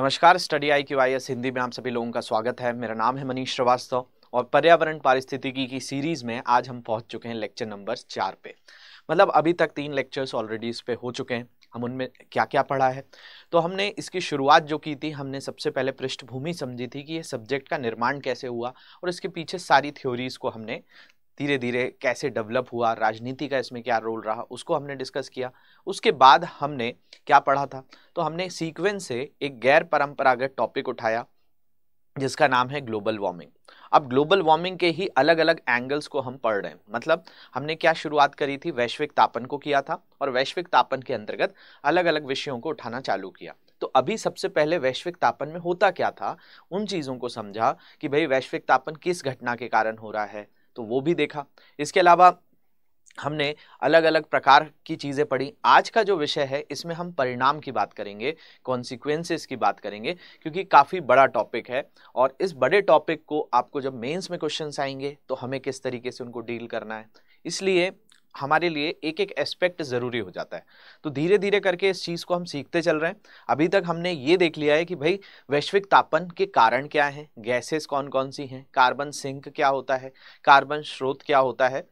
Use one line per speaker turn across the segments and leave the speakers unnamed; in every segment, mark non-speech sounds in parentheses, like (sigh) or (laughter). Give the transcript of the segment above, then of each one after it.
नमस्कार study I Q I S Hindi में आप सभी लोगों का स्वागत है मेरा नाम है मनीष श्रीवास्तव और पर्यावरण पारिस्थितिकी की सीरीज़ में आज हम पहुंच चुके हैं लेक्चर नंबर चार पे मतलब अभी तक तीन लेक्चर्स ऑलरेडी इस पे हो चुके हैं हम उनमें क्या क्या पढ़ा है तो हमने इसकी शुरुआत जो की थी हमने सबसे पहले पृष्ठभूमि समझी थी कि ये सब्जेक्ट का निर्माण कैसे हुआ और इसके पीछे सारी थ्योरीज़ को हमने धीरे धीरे कैसे डेवलप हुआ राजनीति का इसमें क्या रोल रहा उसको हमने डिस्कस किया उसके बाद हमने क्या पढ़ा था तो हमने सीक्वेंस से एक गैर परंपरागत टॉपिक उठाया जिसका नाम है ग्लोबल वार्मिंग अब ग्लोबल वार्मिंग के ही अलग अलग एंगल्स को हम पढ़ रहे हैं मतलब हमने क्या शुरुआत करी थी वैश्विक तापन को किया था और वैश्विक तापन के अंतर्गत अलग अलग विषयों को उठाना चालू किया तो अभी सबसे पहले वैश्विक तापन में होता क्या था उन चीज़ों को समझा कि भाई वैश्विक तापन किस घटना के कारण हो रहा है तो वो भी देखा इसके अलावा हमने अलग अलग प्रकार की चीज़ें पढ़ी आज का जो विषय है इसमें हम परिणाम की बात करेंगे कॉन्सिक्वेंसेस की बात करेंगे क्योंकि काफ़ी बड़ा टॉपिक है और इस बड़े टॉपिक को आपको जब मेंस में क्वेश्चंस आएंगे तो हमें किस तरीके से उनको डील करना है इसलिए हमारे लिए एक एक एस्पेक्ट ज़रूरी हो जाता है तो धीरे धीरे करके इस चीज़ को हम सीखते चल रहे हैं अभी तक हमने ये देख लिया है कि भाई वैश्विक तापन के कारण क्या हैं गैसेस कौन कौन सी हैं कार्बन सिंक क्या होता है कार्बन स्रोत क्या होता है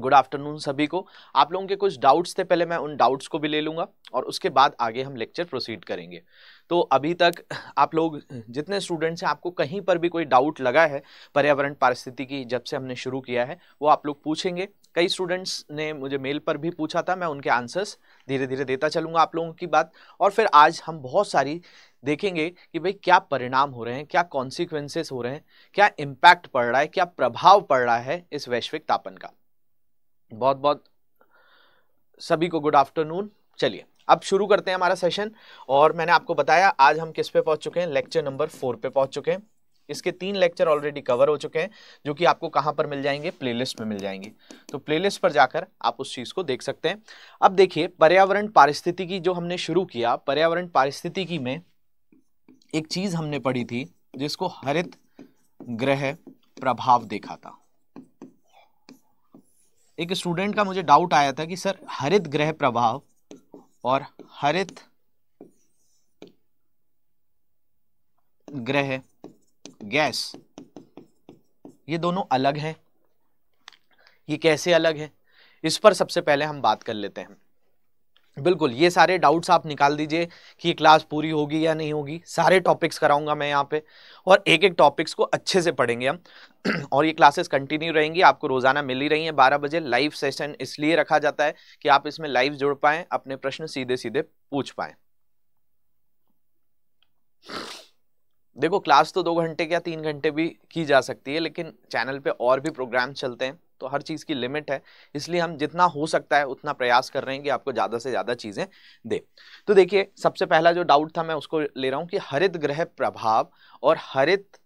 गुड आफ्टरनून सभी को आप लोगों के कुछ डाउट्स थे पहले मैं उन डाउट्स को भी ले लूँगा और उसके बाद आगे हम लेक्चर प्रोसीड करेंगे तो अभी तक आप लोग जितने स्टूडेंट्स हैं आपको कहीं पर भी कोई डाउट लगा है पर्यावरण की जब से हमने शुरू किया है वो आप लोग पूछेंगे कई स्टूडेंट्स ने मुझे मेल पर भी पूछा था मैं उनके आंसर्स धीरे धीरे देता चलूँगा आप लोगों की बात और फिर आज हम बहुत सारी देखेंगे कि भाई क्या परिणाम हो रहे हैं क्या कॉन्सिक्वेंसेस हो रहे हैं क्या इम्पैक्ट पड़ रहा है क्या प्रभाव पड़ रहा है इस वैश्विक तापन का बहुत बहुत सभी को गुड आफ्टरनून चलिए अब शुरू करते हैं हमारा सेशन और मैंने आपको बताया आज हम किस पे पहुंच चुके हैं लेक्चर नंबर फोर पे पहुंच चुके हैं इसके तीन लेक्चर ऑलरेडी कवर हो चुके हैं जो कि आपको कहाँ पर मिल जाएंगे प्लेलिस्ट में मिल जाएंगे तो प्लेलिस्ट पर जाकर आप उस चीज़ को देख सकते हैं अब देखिए पर्यावरण पारिस्थितिकी जो हमने शुरू किया पर्यावरण पारिस्थितिकी में एक चीज़ हमने पढ़ी थी जिसको हरित ग्रह प्रभाव देखा था एक स्टूडेंट का मुझे डाउट आया था कि सर हरित ग्रह प्रभाव और हरित ग्रह गैस ये दोनों अलग हैं ये कैसे अलग है इस पर सबसे पहले हम बात कर लेते हैं बिल्कुल ये सारे डाउट्स आप निकाल दीजिए कि क्लास पूरी होगी या नहीं होगी सारे टॉपिक्स कराऊंगा मैं यहाँ पे और एक एक टॉपिक्स को अच्छे से पढ़ेंगे हम (clears throat) और ये क्लासेस कंटिन्यू रहेंगी आपको रोज़ाना मिल ही रही हैं बारह बजे लाइव सेशन इसलिए रखा जाता है कि आप इसमें लाइव जुड़ पाएँ अपने प्रश्न सीधे सीधे पूछ पाएँ देखो क्लास तो दो घंटे या तीन घंटे भी की जा सकती है लेकिन चैनल पे और भी प्रोग्राम चलते हैं तो हर चीज़ की लिमिट है इसलिए हम जितना हो सकता है उतना प्रयास कर रहे हैं कि आपको ज़्यादा से ज़्यादा चीज़ें दे तो देखिए सबसे पहला जो डाउट था मैं उसको ले रहा हूँ कि हरित ग्रह प्रभाव और हरित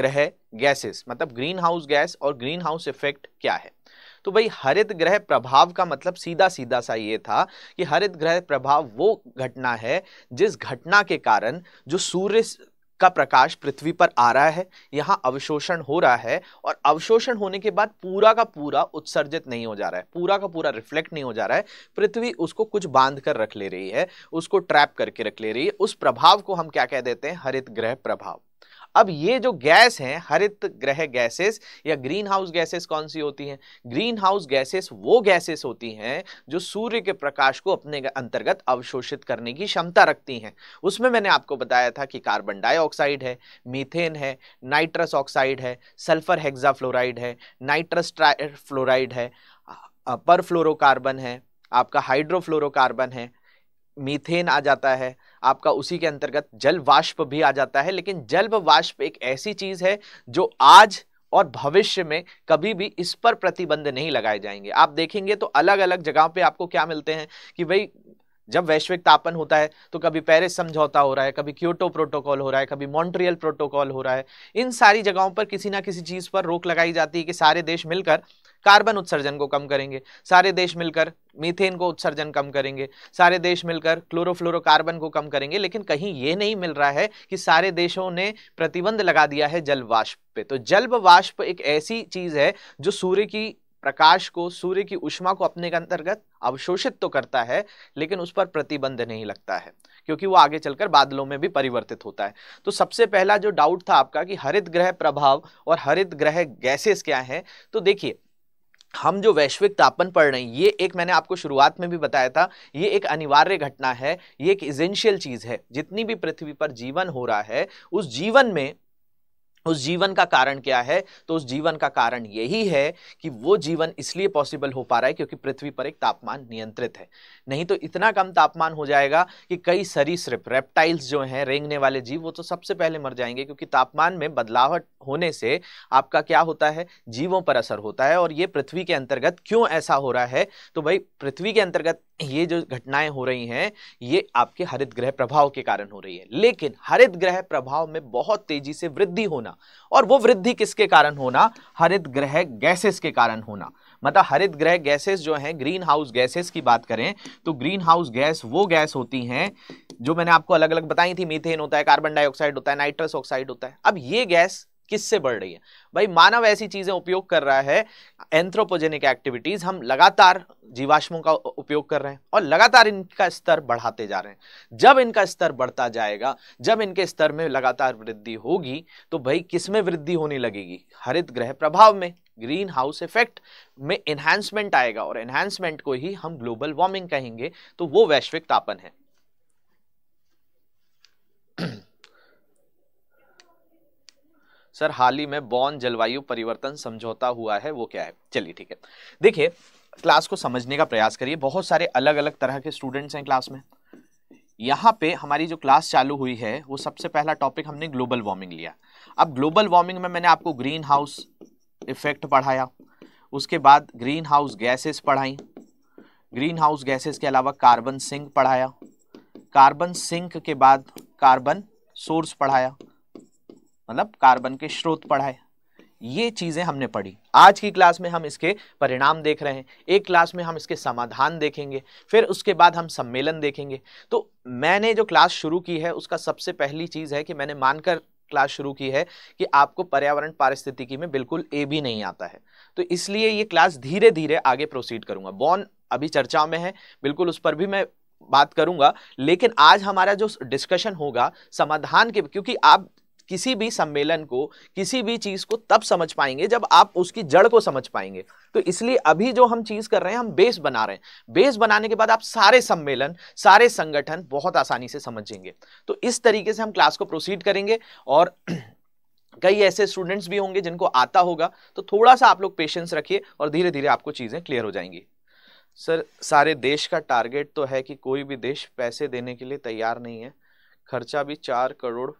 ग्रह गैसेस मतलब ग्रीन हाउस गैस और ग्रीन हाउस इफेक्ट क्या है तो भाई हरित ग्रह प्रभाव का मतलब सीधा सीधा सा ये था कि हरित ग्रह प्रभाव वो घटना है जिस घटना के कारण जो सूर्य का प्रकाश पृथ्वी पर आ रहा है यहाँ अवशोषण हो रहा है और अवशोषण होने के बाद पूरा का पूरा उत्सर्जित नहीं हो जा रहा है पूरा का पूरा रिफ्लेक्ट नहीं हो जा रहा है पृथ्वी उसको कुछ बांध कर रख ले रही है उसको ट्रैप करके रख ले रही है उस प्रभाव को हम क्या कह देते हैं हरित ग्रह प्रभाव अब ये जो गैस हैं हरित ग्रह गैसेस या ग्रीन हाउस गैसेस कौन सी होती हैं ग्रीन हाउस गैसेस वो गैसेस होती हैं जो सूर्य के प्रकाश को अपने अंतर्गत अवशोषित करने की क्षमता रखती हैं उसमें मैंने आपको बताया था कि कार्बन डाइऑक्साइड है मीथेन है नाइट्रस ऑक्साइड है सल्फर हेक्साफ्लोराइड है नाइट्रस फ्लोराइड है परफ्लोरोकार्बन है आपका हाइड्रोफ्लोरोकार्बन है मीथेन आ जाता है आपका उसी के अंतर्गत जल वाष्प भी आ जाता है लेकिन जल वाष्प एक ऐसी चीज़ है जो आज और भविष्य में कभी भी इस पर प्रतिबंध नहीं लगाए जाएंगे आप देखेंगे तो अलग अलग जगहों पे आपको क्या मिलते हैं कि भाई जब वैश्विक तापन होता है तो कभी पेरिस समझौता हो रहा है कभी क्योटो प्रोटोकॉल हो रहा है कभी मॉन्ट्रियल प्रोटोकॉल हो रहा है इन सारी जगहों पर किसी ना किसी चीज़ पर रोक लगाई जाती है कि सारे देश मिलकर कार्बन उत्सर्जन को कम करेंगे सारे देश मिलकर मीथेन को उत्सर्जन कम करेंगे सारे देश मिलकर क्लोरोफ्लोरोकार्बन को कम करेंगे लेकिन कहीं ये नहीं मिल रहा है कि सारे देशों ने प्रतिबंध लगा दिया है जल वाष्प पे तो जल वाष्प एक ऐसी चीज है जो सूर्य की प्रकाश को सूर्य की उष्मा को अपने अंतर्गत अवशोषित तो करता है लेकिन उस पर प्रतिबंध नहीं लगता है क्योंकि वो आगे चलकर बादलों में भी परिवर्तित होता है तो सबसे पहला जो डाउट था आपका कि हरित ग्रह प्रभाव और हरित ग्रह गैसेस क्या हैं तो देखिए हम जो वैश्विक तापन पढ़ रहे हैं ये एक मैंने आपको शुरुआत में भी बताया था ये एक अनिवार्य घटना है ये एक इजेंशियल चीज़ है जितनी भी पृथ्वी पर जीवन हो रहा है उस जीवन में उस जीवन का कारण क्या है तो उस जीवन का कारण यही है कि वो जीवन इसलिए पॉसिबल हो पा रहा है क्योंकि पृथ्वी पर एक तापमान नियंत्रित है नहीं तो इतना कम तापमान हो जाएगा कि कई सरीसृप रेप्टाइल्स जो हैं रेंगने वाले जीव वो तो सबसे पहले मर जाएंगे क्योंकि तापमान में बदलावट होने से आपका क्या होता है जीवों पर असर होता है और ये पृथ्वी के अंतर्गत क्यों ऐसा हो रहा है तो भाई पृथ्वी के अंतर्गत ये जो घटनाएं हो रही हैं ये आपके हरित ग्रह प्रभाव के कारण हो रही है लेकिन हरित ग्रह प्रभाव में बहुत तेजी से वृद्धि होना और वो वृद्धि किसके कारण होना हरित ग्रह गैसेस के कारण होना मतलब हरित ग्रह गैसेस जो हैं ग्रीन हाउस गैसेस की बात करें तो ग्रीन हाउस गैस वो गैस होती हैं जो मैंने आपको अलग अलग बताई थी मीथेन होता है कार्बन डाइऑक्साइड होता है नाइट्रस ऑक्साइड होता है अब ये गैस किससे बढ़ रही है भाई मानव ऐसी चीज़ें उपयोग कर रहा है एंथ्रोपोजेनिक एक्टिविटीज़ हम लगातार जीवाश्मों का उपयोग कर रहे हैं और लगातार इनका स्तर बढ़ाते जा रहे हैं जब इनका स्तर बढ़ता जाएगा जब इनके स्तर में लगातार वृद्धि होगी तो भाई किस में वृद्धि होने लगेगी हरित ग्रह प्रभाव में ग्रीन हाउस इफेक्ट में इन्हांसमेंट आएगा और इन्हांसमेंट को ही हम ग्लोबल वार्मिंग कहेंगे तो वो वैश्विक तापन है सर हाल ही में बॉन जलवायु परिवर्तन समझौता हुआ है वो क्या है चलिए ठीक है देखिए क्लास को समझने का प्रयास करिए बहुत सारे अलग अलग तरह के स्टूडेंट्स हैं क्लास में यहाँ पे हमारी जो क्लास चालू हुई है वो सबसे पहला टॉपिक हमने ग्लोबल वार्मिंग लिया अब ग्लोबल वार्मिंग में मैंने आपको ग्रीन हाउस इफेक्ट पढ़ाया उसके बाद ग्रीन हाउस गैसेस पढ़ाई ग्रीन हाउस गैसेस के अलावा कार्बन सिंक पढ़ाया कार्बन सिंक के बाद कार्बन सोर्स पढ़ाया मतलब कार्बन के स्रोत पढ़ाए ये चीज़ें हमने पढ़ी आज की क्लास में हम इसके परिणाम देख रहे हैं एक क्लास में हम इसके समाधान देखेंगे फिर उसके बाद हम सम्मेलन देखेंगे तो मैंने जो क्लास शुरू की है उसका सबसे पहली चीज़ है कि मैंने मानकर क्लास शुरू की है कि आपको पर्यावरण पारिस्थितिकी में बिल्कुल ए भी नहीं आता है तो इसलिए ये क्लास धीरे धीरे आगे प्रोसीड करूँगा बॉन अभी चर्चा में है बिल्कुल उस पर भी मैं बात करूंगा लेकिन आज हमारा जो डिस्कशन होगा समाधान के क्योंकि आप किसी भी सम्मेलन को किसी भी चीज़ को तब समझ पाएंगे जब आप उसकी जड़ को समझ पाएंगे तो इसलिए अभी जो हम चीज़ कर रहे हैं हम बेस बना रहे हैं बेस बनाने के बाद आप सारे सम्मेलन सारे संगठन बहुत आसानी से समझेंगे तो इस तरीके से हम क्लास को प्रोसीड करेंगे और (clears throat) कई ऐसे स्टूडेंट्स भी होंगे जिनको आता होगा तो थोड़ा सा आप लोग पेशेंस रखिए और धीरे धीरे आपको चीज़ें क्लियर हो जाएंगी सर सारे देश का टारगेट तो है कि कोई भी देश पैसे देने के लिए तैयार नहीं है खर्चा भी चार करोड़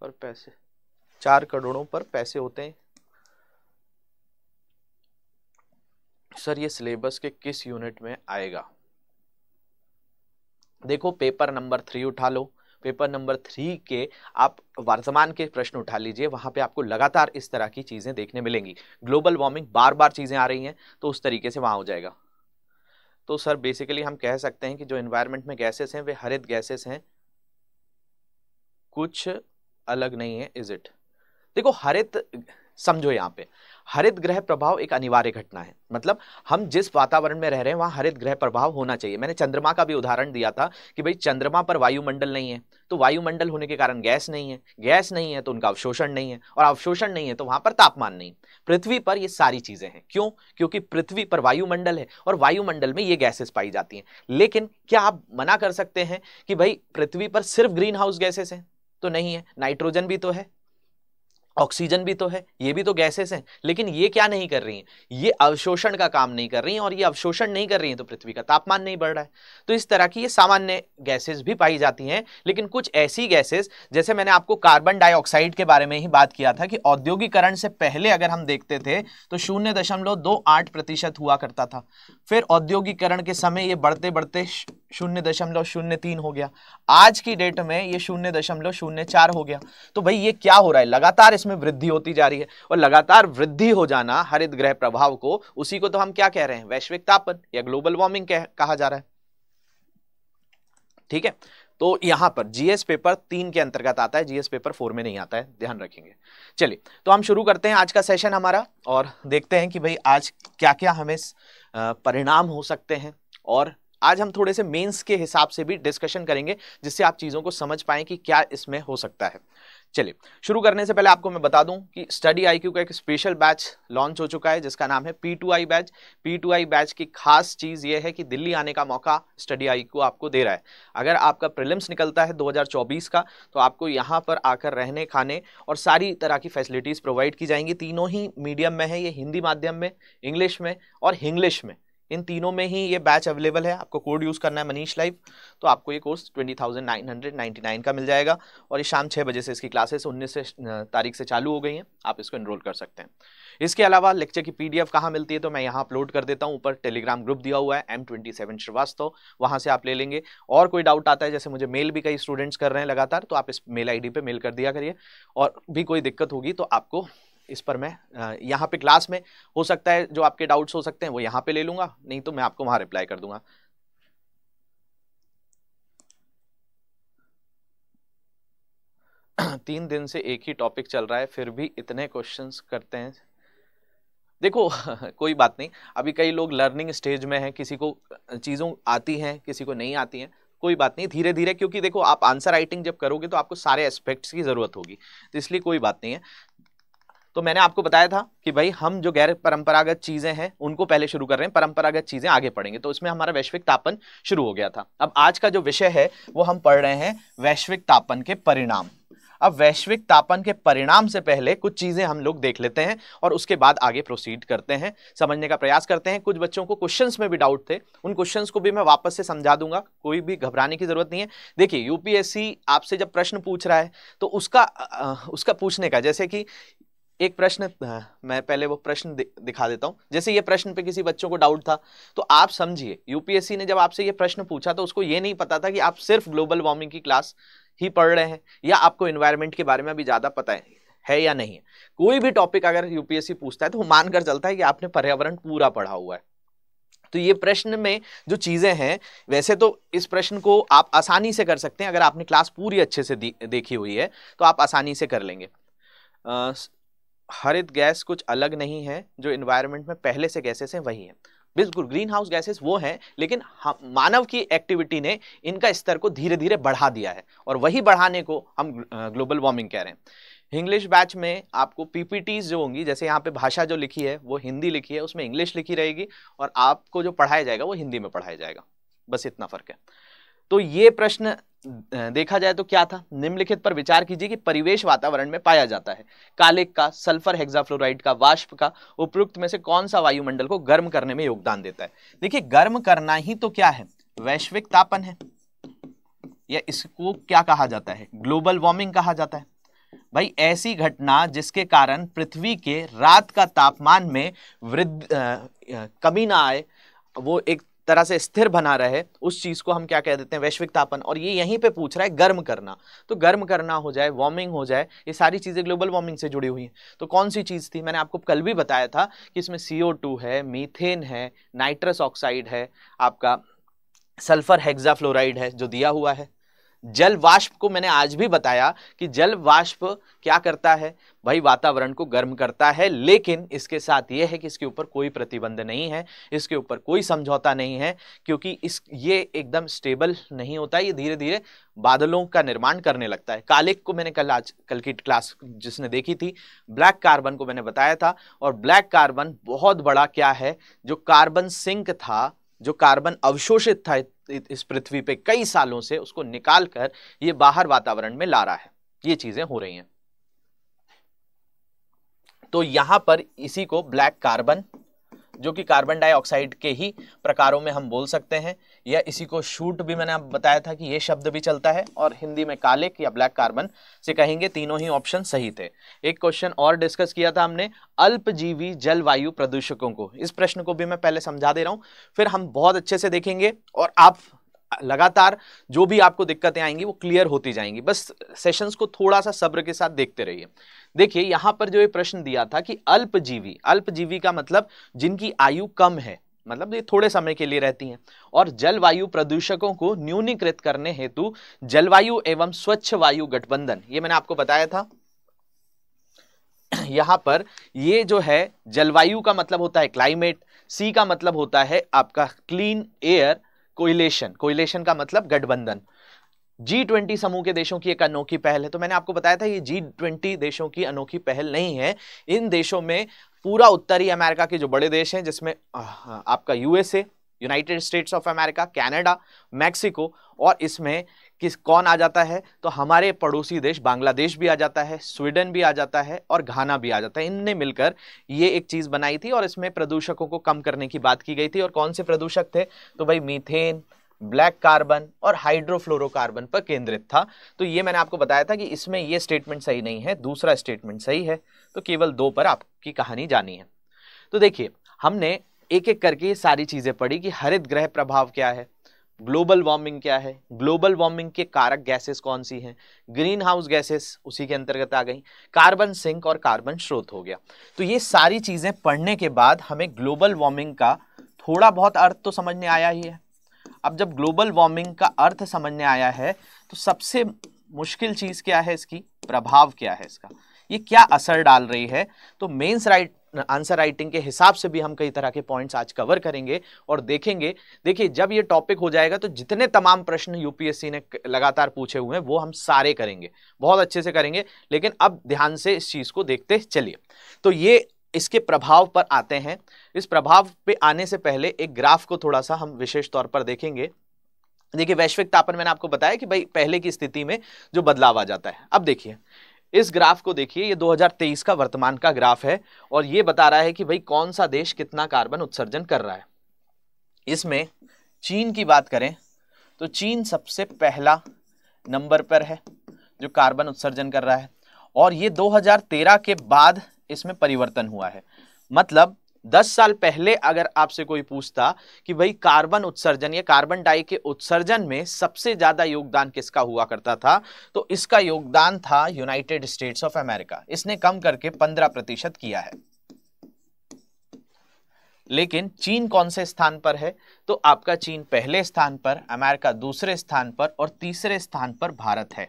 पर पैसे चार करोड़ों पर पैसे होते हैं सर ये सिलेबस के किस यूनिट में आएगा देखो पेपर नंबर थ्री उठा लो पेपर नंबर थ्री के आप वर्तमान के प्रश्न उठा लीजिए वहाँ पे आपको लगातार इस तरह की चीज़ें देखने मिलेंगी ग्लोबल वार्मिंग बार बार चीज़ें आ रही हैं तो उस तरीके से वहाँ हो जाएगा तो सर बेसिकली हम कह सकते हैं कि जो इन्वायरमेंट में गैसेस हैं वे हरित गैसेस हैं कुछ अलग नहीं है इज इट देखो हरित समझो यहाँ पे हरित ग्रह प्रभाव एक अनिवार्य घटना है मतलब हम जिस वातावरण में रह रहे हैं वहाँ हरित ग्रह प्रभाव होना चाहिए मैंने चंद्रमा का भी उदाहरण दिया था कि भाई चंद्रमा पर वायुमंडल नहीं है तो वायुमंडल होने के कारण गैस नहीं है गैस नहीं है तो उनका अवशोषण नहीं है और अवशोषण नहीं है तो वहाँ पर तापमान नहीं पृथ्वी पर ये सारी चीज़ें हैं क्यों क्योंकि पृथ्वी पर वायुमंडल है और वायुमंडल में ये गैसेस पाई जाती हैं लेकिन क्या आप मना कर सकते हैं कि भाई पृथ्वी पर सिर्फ ग्रीन हाउस गैसेस हैं तो नहीं है नाइट्रोजन भी तो है ऑक्सीजन भी तो है ये भी तो गैसेस हैं लेकिन ये क्या नहीं कर रही हैं ये अवशोषण का काम नहीं कर रही हैं और ये अवशोषण नहीं कर रही हैं तो पृथ्वी का तापमान नहीं बढ़ रहा है तो इस तरह की ये सामान्य गैसेस भी पाई जाती हैं लेकिन कुछ ऐसी गैसेस जैसे मैंने आपको कार्बन डाइऑक्साइड के बारे में ही बात किया था कि औद्योगिकरण से पहले अगर हम देखते थे तो शून्य हुआ करता था फिर औद्योगिकरण के समय ये बढ़ते बढ़ते शून्य दशमलव शून्य तीन हो गया आज की डेट में ये शून्य दशमलव शून्य चार हो गया तो भाई ये क्या हो रहा है लगातार इसमें वृद्धि होती जा रही है और लगातार वृद्धि हो जाना हरित ग्रह प्रभाव को उसी को तो हम क्या कह रहे हैं वैश्विक तापन या ग्लोबल वार्मिंग कहा जा रहा है ठीक है तो यहां पर जीएस पेपर तीन के अंतर्गत आता है जीएस पेपर फोर में नहीं आता है ध्यान रखेंगे चलिए तो हम शुरू करते हैं आज का सेशन हमारा और देखते हैं कि भाई आज क्या क्या हमें परिणाम हो सकते हैं और आज हम थोड़े से मेंस के हिसाब से भी डिस्कशन करेंगे जिससे आप चीज़ों को समझ पाएँ कि क्या इसमें हो सकता है चलिए शुरू करने से पहले आपको मैं बता दूं कि स्टडी आईक्यू का एक स्पेशल बैच लॉन्च हो चुका है जिसका नाम है P two I batch P two I batch की खास चीज़ ये है कि दिल्ली आने का मौका स्टडी आईक्यू आपको दे रहा है अगर आपका प्रिलिम्स निकलता है 2024 का तो आपको यहाँ पर आकर रहने खाने और सारी तरह की फैसिलिटीज़ प्रोवाइड की जाएंगी तीनों ही मीडियम में है ये हिंदी माध्यम में इंग्लिश में और हिंग्लिश में इन तीनों में ही ये बैच अवेलेबल है आपको कोड यूज़ करना है मनीष लाइव तो आपको ये course twenty thousand nine hundred ninety nine का मिल जाएगा और ये शाम छः बजे से इसकी क्लासेस उन्नीस से तारीख से चालू हो गई हैं आप इसको इनरोल कर सकते हैं इसके अलावा लेक्चर की पीडीएफ कहाँ मिलती है तो मैं यहाँ अपलोड कर देता हूँ ऊपर टेलीग्राम ग्रुप दिया हुआ है एम ट्वेंटी सेवन श्रीवास्तव वहाँ से आप ले लेंगे और कोई डाउट आता है जैसे मुझे मेल भी कई स्टूडेंट्स कर रहे हैं लगातार तो आप इस मेल आई पे मेल कर दिया करिए और भी कोई दिक्कत होगी तो आपको इस पर मैं यहाँ पे क्लास में हो सकता है जो आपके डाउट्स हो सकते हैं वो यहाँ पे ले लूंगा नहीं तो मैं आपको वहां रिप्लाई कर दूंगा (clears throat) तीन दिन से एक ही टॉपिक चल रहा है फिर भी इतने क्वेश्चंस करते हैं देखो (laughs) कोई बात नहीं अभी कई लोग लर्निंग स्टेज में हैं किसी को चीज़ों आती हैं किसी को नहीं आती हैं कोई बात नहीं धीरे धीरे क्योंकि देखो आप आंसर राइटिंग जब करोगे तो आपको सारे एस्पेक्ट्स की ज़रूरत होगी तो इसलिए कोई बात नहीं है तो मैंने आपको बताया था कि भाई हम जो गैर परंपरागत चीज़ें हैं उनको पहले शुरू कर रहे हैं परंपरागत चीज़ें आगे पढ़ेंगे तो इसमें हमारा वैश्विक तापन शुरू हो गया था अब आज का जो विषय है वो हम पढ़ रहे हैं वैश्विक तापन के परिणाम अब वैश्विक तापन के परिणाम से पहले कुछ चीज़ें हम लोग देख लेते हैं और उसके बाद आगे प्रोसीड करते हैं समझने का प्रयास करते हैं कुछ बच्चों को क्वेश्चंस में भी डाउट थे उन क्वेश्चंस को भी मैं वापस से समझा दूंगा कोई भी घबराने की ज़रूरत नहीं है देखिए यूपीएससी आपसे जब प्रश्न पूछ रहा है तो उसका आ, उसका पूछने का जैसे कि एक प्रश्न हाँ, मैं पहले वो प्रश्न दिखा देता हूँ जैसे ये प्रश्न पे किसी बच्चों को डाउट था तो आप समझिए यूपीएससी ने जब आपसे ये प्रश्न पूछा तो उसको ये नहीं पता था कि आप सिर्फ ग्लोबल वार्मिंग की क्लास ही पढ़ रहे हैं या आपको इन्वायरमेंट के बारे में अभी ज़्यादा पता है है या नहीं है कोई भी टॉपिक अगर यूपीएससी पूछता है तो मानकर चलता है कि आपने पर्यावरण पूरा पढ़ा हुआ है तो ये प्रश्न में जो चीज़ें हैं वैसे तो इस प्रश्न को आप आसानी से कर सकते हैं अगर आपने क्लास पूरी अच्छे से देखी हुई है तो आप आसानी से कर लेंगे हरित गैस कुछ अलग नहीं है जो इन्वायरमेंट में पहले से गैसेस हैं वही हैं बिल्कुल ग्रीन हाउस गैसेस वो हैं लेकिन मानव की एक्टिविटी ने इनका स्तर को धीरे धीरे बढ़ा दिया है और वही बढ़ाने को हम ग्लोबल वार्मिंग कह रहे हैं इंग्लिश बैच में आपको पीपीटीज जो होंगी जैसे यहाँ पे भाषा जो लिखी है वो हिंदी लिखी है उसमें इंग्लिश लिखी रहेगी और आपको जो पढ़ाया जाएगा वो हिंदी में पढ़ाया जाएगा बस इतना फ़र्क है तो ये प्रश्न देखा जाए तो क्या था निम्नलिखित पर विचार कीजिए कि परिवेश वातावरण में पाया जाता है कालिक का सल्फर हेक्साफ्लोराइड का वाष्प का उपयुक्त में से कौन सा वायुमंडल को गर्म करने में योगदान देता है देखिए गर्म करना ही तो क्या है वैश्विक तापन है या इसको क्या कहा जाता है ग्लोबल वार्मिंग कहा जाता है भाई ऐसी घटना जिसके कारण पृथ्वी के रात का तापमान में वृद्ध कमी ना आए वो एक तरह से स्थिर बना रहे उस चीज़ को हम क्या कह देते हैं वैश्विक तापन और ये यहीं पे पूछ रहा है गर्म करना तो गर्म करना हो जाए वार्मिंग हो जाए ये सारी चीज़ें ग्लोबल वार्मिंग से जुड़ी हुई हैं तो कौन सी चीज़ थी मैंने आपको कल भी बताया था कि इसमें सी है मीथेन है नाइट्रस ऑक्साइड है आपका सल्फर हेक्साफ्लोराइड है जो दिया हुआ है जल वाष्प को मैंने आज भी बताया कि जल वाष्प क्या करता है भाई वातावरण को गर्म करता है लेकिन इसके साथ यह है कि इसके ऊपर कोई प्रतिबंध नहीं है इसके ऊपर कोई समझौता नहीं है क्योंकि इस ये एकदम स्टेबल नहीं होता ये धीरे धीरे बादलों का निर्माण करने लगता है कालिक को मैंने कल आज कल की क्लास जिसने देखी थी ब्लैक कार्बन को मैंने बताया था और ब्लैक कार्बन बहुत बड़ा क्या है जो कार्बन सिंक था जो कार्बन अवशोषित था इस पृथ्वी पे कई सालों से उसको निकाल कर ये बाहर वातावरण में ला रहा है ये चीजें हो रही हैं तो यहां पर इसी को ब्लैक कार्बन जो कि कार्बन डाइऑक्साइड के ही प्रकारों में हम बोल सकते हैं या इसी को शूट भी मैंने बताया था कि ये शब्द भी चलता है और हिंदी में काले या ब्लैक कार्बन से कहेंगे तीनों ही ऑप्शन सही थे एक क्वेश्चन और डिस्कस किया था हमने अल्पजीवी जलवायु प्रदूषकों को इस प्रश्न को भी मैं पहले समझा दे रहा हूँ फिर हम बहुत अच्छे से देखेंगे और आप लगातार जो भी आपको दिक्कतें आएंगी वो क्लियर होती जाएंगी बस सेशंस को थोड़ा सा सब्र के साथ देखते रहिए देखिए यहां पर जो ये प्रश्न दिया था कि अल्पजीवी अल्पजीवी का मतलब जिनकी आयु कम है मतलब ये थोड़े समय के लिए रहती हैं और जलवायु प्रदूषकों को न्यूनीकृत करने हेतु जलवायु एवं स्वच्छ वायु गठबंधन ये मैंने आपको बताया था (clears throat) यहां पर ये जो है जलवायु का मतलब होता है क्लाइमेट सी का मतलब होता है आपका क्लीन एयर कोइलेशन कोइलेशन का मतलब गठबंधन जी ट्वेंटी समूह के देशों की एक अनोखी पहल है तो मैंने आपको बताया था ये जी ट्वेंटी देशों की अनोखी पहल नहीं है इन देशों में पूरा उत्तरी अमेरिका के जो बड़े देश हैं जिसमें हाँ, आपका USA United States of America Canada Mexico और इसमें किस कौन आ जाता है तो हमारे पड़ोसी देश बांग्लादेश भी आ जाता है स्वीडन भी आ जाता है और घाना भी आ जाता है इनने मिलकर ये एक चीज़ बनाई थी और इसमें प्रदूषकों को कम करने की बात की गई थी और कौन से प्रदूषक थे तो भाई मीथेन ब्लैक कार्बन और हाइड्रोफ्लोरोकार्बन पर केंद्रित था तो ये मैंने आपको बताया था कि इसमें ये स्टेटमेंट सही नहीं है दूसरा स्टेटमेंट सही है तो केवल दो पर आपकी कहानी जानी है तो देखिए हमने एक एक करके ये सारी चीज़ें पढ़ी कि हरित ग्रह प्रभाव क्या है ग्लोबल वार्मिंग क्या है ग्लोबल वार्मिंग के कारक गैसेस कौन सी हैं ग्रीन हाउस गैसेस उसी के अंतर्गत आ गई कार्बन सिंक और कार्बन स्रोत हो गया तो ये सारी चीज़ें पढ़ने के बाद हमें ग्लोबल वार्मिंग का थोड़ा बहुत अर्थ तो समझ में आया ही है अब जब ग्लोबल वार्मिंग का अर्थ समझने आया है तो सबसे मुश्किल चीज़ क्या है इसकी प्रभाव क्या है इसका ये क्या असर डाल रही है तो मेंस राइट आंसर राइटिंग के हिसाब से भी हम कई तरह के पॉइंट्स आज कवर करेंगे और देखेंगे देखिए जब ये टॉपिक हो जाएगा तो जितने तमाम प्रश्न यूपीएससी ने लगातार पूछे हुए हैं वो हम सारे करेंगे बहुत अच्छे से करेंगे लेकिन अब ध्यान से इस चीज़ को देखते चलिए तो ये इसके प्रभाव पर आते हैं इस प्रभाव पे आने से पहले एक ग्राफ को थोड़ा सा हम विशेष तौर पर देखेंगे देखिए वैश्विक तापन मैंने आपको बताया कि भाई पहले की स्थिति में जो बदलाव आ जाता है अब देखिए इस ग्राफ को देखिए ये 2023 का वर्तमान का ग्राफ है और ये बता रहा है कि भाई कौन सा देश कितना कार्बन उत्सर्जन कर रहा है इसमें चीन की बात करें तो चीन सबसे पहला नंबर पर है जो कार्बन उत्सर्जन कर रहा है और ये 2013 के बाद इसमें परिवर्तन हुआ है मतलब दस साल पहले अगर आपसे कोई पूछता कि भाई कार्बन उत्सर्जन या कार्बन डाई के उत्सर्जन में सबसे ज़्यादा योगदान किसका हुआ करता था तो इसका योगदान था यूनाइटेड स्टेट्स ऑफ अमेरिका इसने कम करके पंद्रह प्रतिशत किया है लेकिन चीन कौन से स्थान पर है तो आपका चीन पहले स्थान पर अमेरिका दूसरे स्थान पर और तीसरे स्थान पर भारत है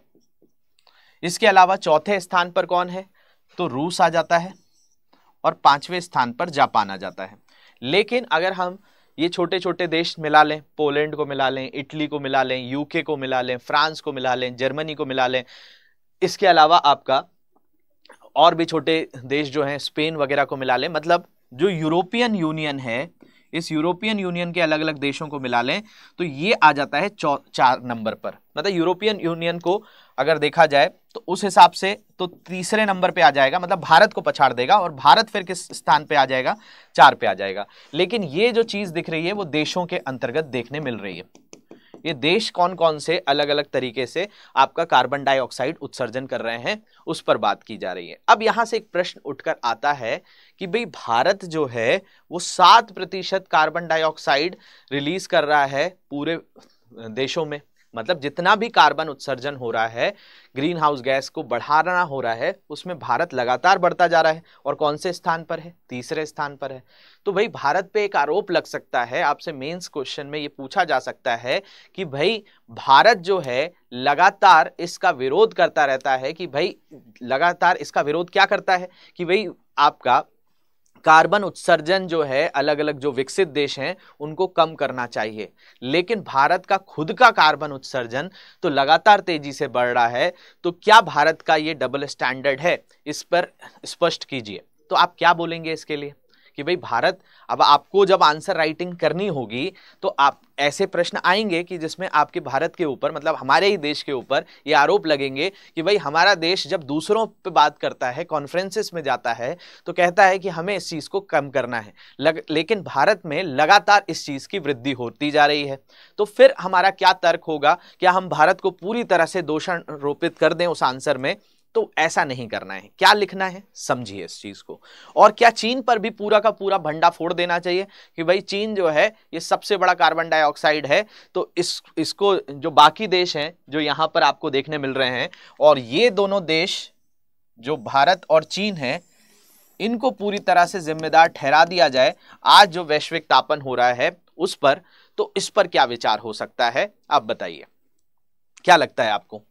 इसके अलावा चौथे स्थान पर कौन है तो रूस आ जाता है और पांचवें स्थान पर जापान आ जाता है लेकिन अगर हम ये छोटे छोटे देश मिला लें पोलैंड को मिला लें इटली को मिला लें यूके को मिला लें फ्रांस को मिला लें जर्मनी को मिला लें इसके अलावा आपका और भी छोटे देश जो हैं स्पेन वगैरह को मिला लें मतलब जो यूरोपियन यूनियन है इस यूरोपियन यूनियन के अलग अलग देशों को मिला लें तो ये आ जाता है चार नंबर पर मतलब यूरोपियन यूनियन को अगर देखा जाए तो उस हिसाब से तो तीसरे नंबर पे आ जाएगा मतलब भारत को पछाड़ देगा और भारत फिर किस स्थान पे आ जाएगा चार पे आ जाएगा लेकिन ये जो चीज़ दिख रही है वो देशों के अंतर्गत देखने मिल रही है ये देश कौन कौन से अलग अलग तरीके से आपका कार्बन डाइऑक्साइड उत्सर्जन कर रहे हैं उस पर बात की जा रही है अब यहाँ से एक प्रश्न उठकर आता है कि भाई भारत जो है वो सात प्रतिशत कार्बन डाइऑक्साइड रिलीज कर रहा है पूरे देशों में मतलब जितना भी कार्बन उत्सर्जन हो रहा है ग्रीन हाउस गैस को बढ़ाना हो रहा है उसमें भारत लगातार बढ़ता जा रहा है और कौन से स्थान पर है तीसरे स्थान पर है तो भाई भारत पे एक आरोप लग सकता है आपसे मेंस क्वेश्चन में ये पूछा जा सकता है कि भाई भारत जो है लगातार इसका विरोध करता रहता है कि भाई लगातार इसका विरोध क्या करता है कि भाई आपका कार्बन उत्सर्जन जो है अलग अलग जो विकसित देश हैं उनको कम करना चाहिए लेकिन भारत का खुद का कार्बन उत्सर्जन तो लगातार तेजी से बढ़ रहा है तो क्या भारत का ये डबल स्टैंडर्ड है इस पर स्पष्ट कीजिए तो आप क्या बोलेंगे इसके लिए कि भाई भारत अब आपको जब आंसर राइटिंग करनी होगी तो आप ऐसे प्रश्न आएंगे कि जिसमें आपके भारत के ऊपर मतलब हमारे ही देश के ऊपर ये आरोप लगेंगे कि भाई हमारा देश जब दूसरों पे बात करता है कॉन्फ्रेंसेस में जाता है तो कहता है कि हमें इस चीज़ को कम करना है लग, लेकिन भारत में लगातार इस चीज़ की वृद्धि होती जा रही है तो फिर हमारा क्या तर्क होगा क्या हम भारत को पूरी तरह से दोषण रोपित कर दें उस आंसर में तो ऐसा नहीं करना है क्या लिखना है समझिए इस चीज़ को और क्या चीन पर भी पूरा का पूरा भंडा फोड़ देना चाहिए कि भाई चीन जो है ये सबसे बड़ा कार्बन डाइऑक्साइड है तो इस इसको जो बाकी देश हैं जो यहां पर आपको देखने मिल रहे हैं और ये दोनों देश जो भारत और चीन है इनको पूरी तरह से जिम्मेदार ठहरा दिया जाए आज जो वैश्विक तापन हो रहा है उस पर तो इस पर क्या विचार हो सकता है आप बताइए क्या लगता है आपको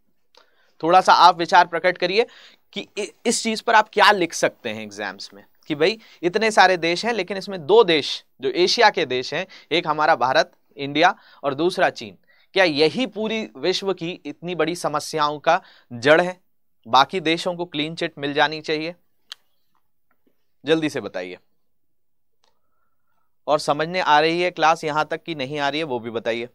थोड़ा सा आप विचार प्रकट करिए कि इस चीज़ पर आप क्या लिख सकते हैं एग्जाम्स में कि भाई इतने सारे देश हैं लेकिन इसमें दो देश जो एशिया के देश हैं एक हमारा भारत इंडिया और दूसरा चीन क्या यही पूरी विश्व की इतनी बड़ी समस्याओं का जड़ है बाकी देशों को क्लीन चिट मिल जानी चाहिए जल्दी से बताइए और समझने आ रही है क्लास यहाँ तक कि नहीं आ रही है वो भी बताइए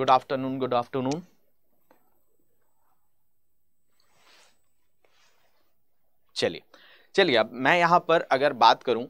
good afternoon good afternoon चलिए चलिए अब मैं यहाँ पर अगर बात करूँ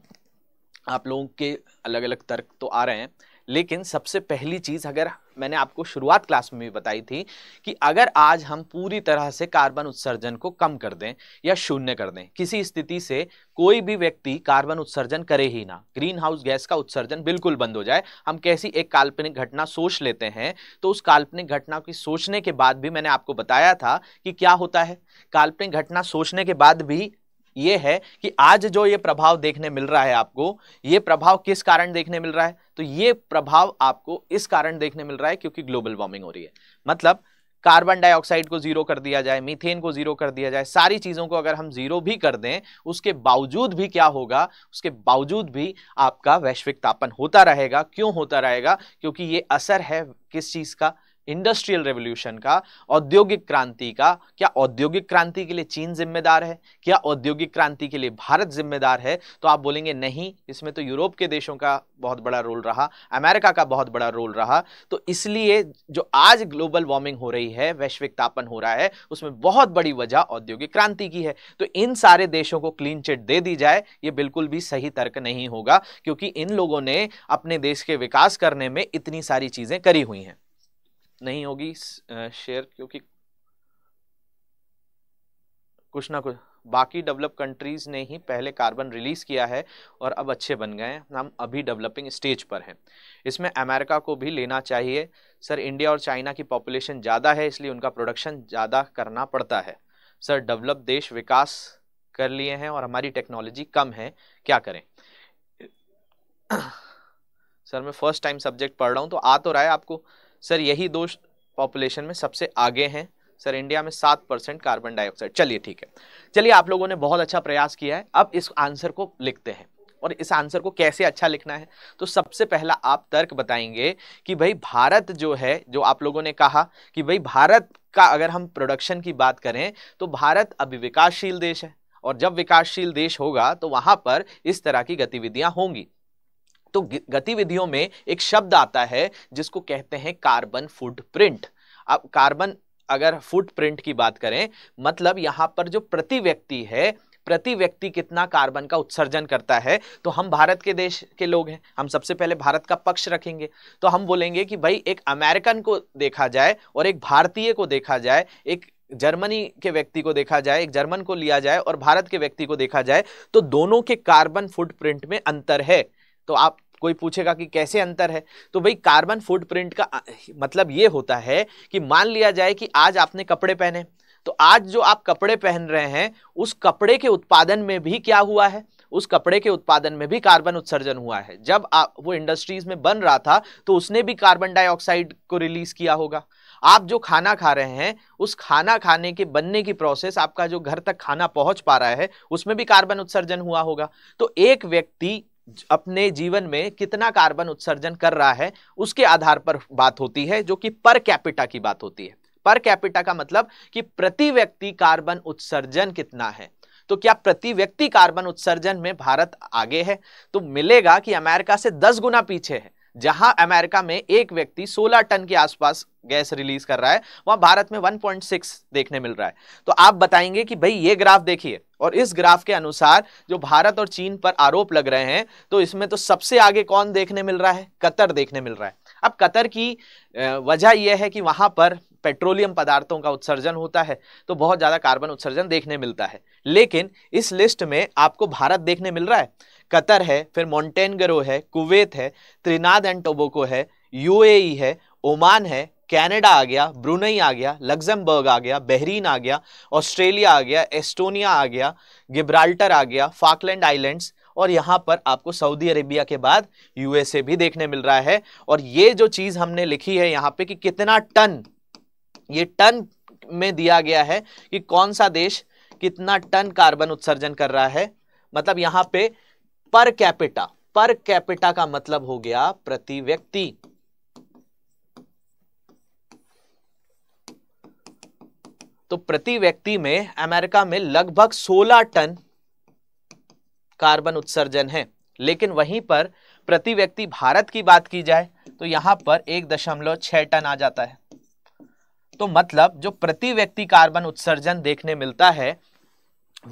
आप लोगों के अलग अलग तर्क तो आ रहे हैं लेकिन सबसे पहली चीज़ अगर मैंने आपको शुरुआत क्लास में भी बताई थी कि अगर आज हम पूरी तरह से कार्बन उत्सर्जन को कम कर दें या शून्य कर दें किसी स्थिति से कोई भी व्यक्ति कार्बन उत्सर्जन करे ही ना ग्रीन हाउस गैस का उत्सर्जन बिल्कुल बंद हो जाए हम कैसी एक काल्पनिक घटना सोच लेते हैं तो उस काल्पनिक घटना की सोचने के बाद भी मैंने आपको बताया था कि क्या होता है काल्पनिक घटना सोचने के बाद भी ये है कि आज जो ये प्रभाव देखने मिल रहा है आपको ये प्रभाव किस कारण देखने मिल रहा है तो ये प्रभाव आपको इस कारण देखने मिल रहा है क्योंकि ग्लोबल वार्मिंग हो रही है मतलब कार्बन डाइऑक्साइड को जीरो कर दिया जाए मीथेन को जीरो कर दिया जाए सारी चीज़ों को अगर हम जीरो भी कर दें उसके बावजूद भी क्या होगा उसके बावजूद भी आपका वैश्विक तापन होता रहेगा क्यों होता रहेगा क्योंकि ये असर है किस चीज़ का इंडस्ट्रियल रेवोल्यूशन का औद्योगिक क्रांति का क्या औद्योगिक क्रांति के लिए चीन जिम्मेदार है क्या औद्योगिक क्रांति के लिए भारत जिम्मेदार है तो आप बोलेंगे नहीं इसमें तो यूरोप के देशों का बहुत बड़ा रोल रहा अमेरिका का बहुत बड़ा रोल रहा तो इसलिए जो आज ग्लोबल वार्मिंग हो रही है वैश्विक तापन हो रहा है उसमें बहुत बड़ी वजह औद्योगिक क्रांति की है तो इन सारे देशों को क्लीन चिट दे दी जाए ये बिल्कुल भी सही तर्क नहीं होगा क्योंकि इन लोगों ने अपने देश के विकास करने में इतनी सारी चीज़ें करी हुई हैं नहीं होगी शेयर क्योंकि कुछ ना कुछ बाकी डेवलप कंट्रीज़ ने ही पहले कार्बन रिलीज़ किया है और अब अच्छे बन गए हैं हम अभी डेवलपिंग स्टेज पर हैं इसमें अमेरिका को भी लेना चाहिए सर इंडिया और चाइना की पॉपुलेशन ज़्यादा है इसलिए उनका प्रोडक्शन ज़्यादा करना पड़ता है सर डेवलप देश विकास कर लिए हैं और हमारी टेक्नोलॉजी कम है क्या करें सर मैं फ़र्स्ट टाइम सब्जेक्ट पढ़ रहा हूँ तो आ तो रहा है आपको सर यही दोष पॉपुलेशन में सबसे आगे हैं सर इंडिया में सात परसेंट कार्बन डाइऑक्साइड चलिए ठीक है चलिए आप लोगों ने बहुत अच्छा प्रयास किया है अब इस आंसर को लिखते हैं और इस आंसर को कैसे अच्छा लिखना है तो सबसे पहला आप तर्क बताएंगे कि भाई भारत जो है जो आप लोगों ने कहा कि भाई भारत का अगर हम प्रोडक्शन की बात करें तो भारत अभी विकासशील देश है और जब विकासशील देश होगा तो वहाँ पर इस तरह की गतिविधियाँ होंगी तो गतिविधियों में एक शब्द आता है जिसको कहते हैं कार्बन फुटप्रिंट अब कार्बन अगर फुटप्रिंट की बात करें मतलब यहाँ पर जो प्रति व्यक्ति है प्रति व्यक्ति कितना कार्बन का उत्सर्जन करता है तो हम भारत के देश के लोग हैं हम सबसे पहले भारत का पक्ष रखेंगे तो हम बोलेंगे कि भाई एक अमेरिकन को देखा जाए और एक भारतीय को देखा जाए एक जर्मनी के व्यक्ति को देखा जाए एक जर्मन को लिया जाए और भारत के व्यक्ति को देखा जाए तो दोनों के कार्बन फुटप्रिंट में अंतर है तो आप कोई पूछेगा कि कैसे अंतर है तो भाई कार्बन फुटप्रिंट का मतलब ये होता है कि मान लिया जाए कि आज आपने कपड़े पहने तो आज जो आप कपड़े पहन रहे हैं उस कपड़े के उत्पादन में भी क्या हुआ है उस कपड़े के उत्पादन में भी कार्बन उत्सर्जन हुआ है जब आप वो इंडस्ट्रीज में बन रहा था तो उसने भी कार्बन डाइऑक्साइड को रिलीज किया होगा आप जो खाना खा रहे हैं उस खाना खाने के बनने की प्रोसेस आपका जो घर तक खाना पहुंच पा रहा है उसमें भी कार्बन उत्सर्जन हुआ होगा तो एक व्यक्ति अपने जीवन में कितना कार्बन उत्सर्जन कर रहा है उसके आधार पर बात होती है जो कि पर कैपिटा की बात होती है पर कैपिटा का मतलब कि प्रति व्यक्ति कार्बन उत्सर्जन कितना है तो क्या प्रति व्यक्ति कार्बन उत्सर्जन में भारत आगे है तो मिलेगा कि अमेरिका से दस गुना पीछे है जहां अमेरिका में एक व्यक्ति 16 टन के आसपास गैस रिलीज कर रहा है वहां भारत में 1.6 देखने मिल रहा है तो आप बताएंगे कि भाई ये ग्राफ देखिए और इस ग्राफ के अनुसार जो भारत और चीन पर आरोप लग रहे हैं तो इसमें तो सबसे आगे कौन देखने मिल रहा है कतर देखने मिल रहा है अब कतर की वजह यह है कि वहां पर पेट्रोलियम पदार्थों का उत्सर्जन होता है तो बहुत ज़्यादा कार्बन उत्सर्जन देखने मिलता है लेकिन इस लिस्ट में आपको भारत देखने मिल रहा है कतर है फिर मोन्टेनगरो है कुवैत है त्रिनाद एंड टोबोको है यूएई है ओमान है कनाडा आ गया ब्रुनई आ गया लग्जमबर्ग आ गया बहरीन आ गया ऑस्ट्रेलिया आ गया एस्टोनिया आ गया गिब्राल्टर आ गया फाकलैंड आइलैंड्स और यहाँ पर आपको सऊदी अरेबिया के बाद यूएसए भी देखने मिल रहा है और ये जो चीज़ हमने लिखी है यहाँ पे कि कितना टन ये टन में दिया गया है कि कौन सा देश कितना टन कार्बन उत्सर्जन कर रहा है मतलब यहाँ पे पर कैपिटा पर कैपिटा का मतलब हो गया प्रति व्यक्ति तो प्रति व्यक्ति में अमेरिका में लगभग 16 टन कार्बन उत्सर्जन है लेकिन वहीं पर प्रति व्यक्ति भारत की बात की जाए तो यहां पर एक दशमलव छह टन आ जाता है तो मतलब जो प्रति व्यक्ति कार्बन उत्सर्जन देखने मिलता है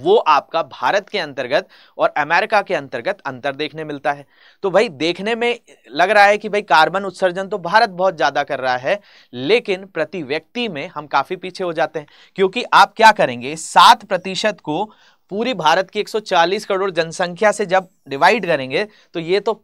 वो आपका भारत के अंतर्गत और अमेरिका के अंतर्गत अंतर देखने मिलता है तो भाई देखने में लग रहा है कि भाई कार्बन उत्सर्जन तो भारत बहुत ज़्यादा कर रहा है लेकिन प्रति व्यक्ति में हम काफ़ी पीछे हो जाते हैं क्योंकि आप क्या करेंगे सात प्रतिशत को पूरी भारत की 140 करोड़ जनसंख्या से जब डिवाइड करेंगे तो ये तो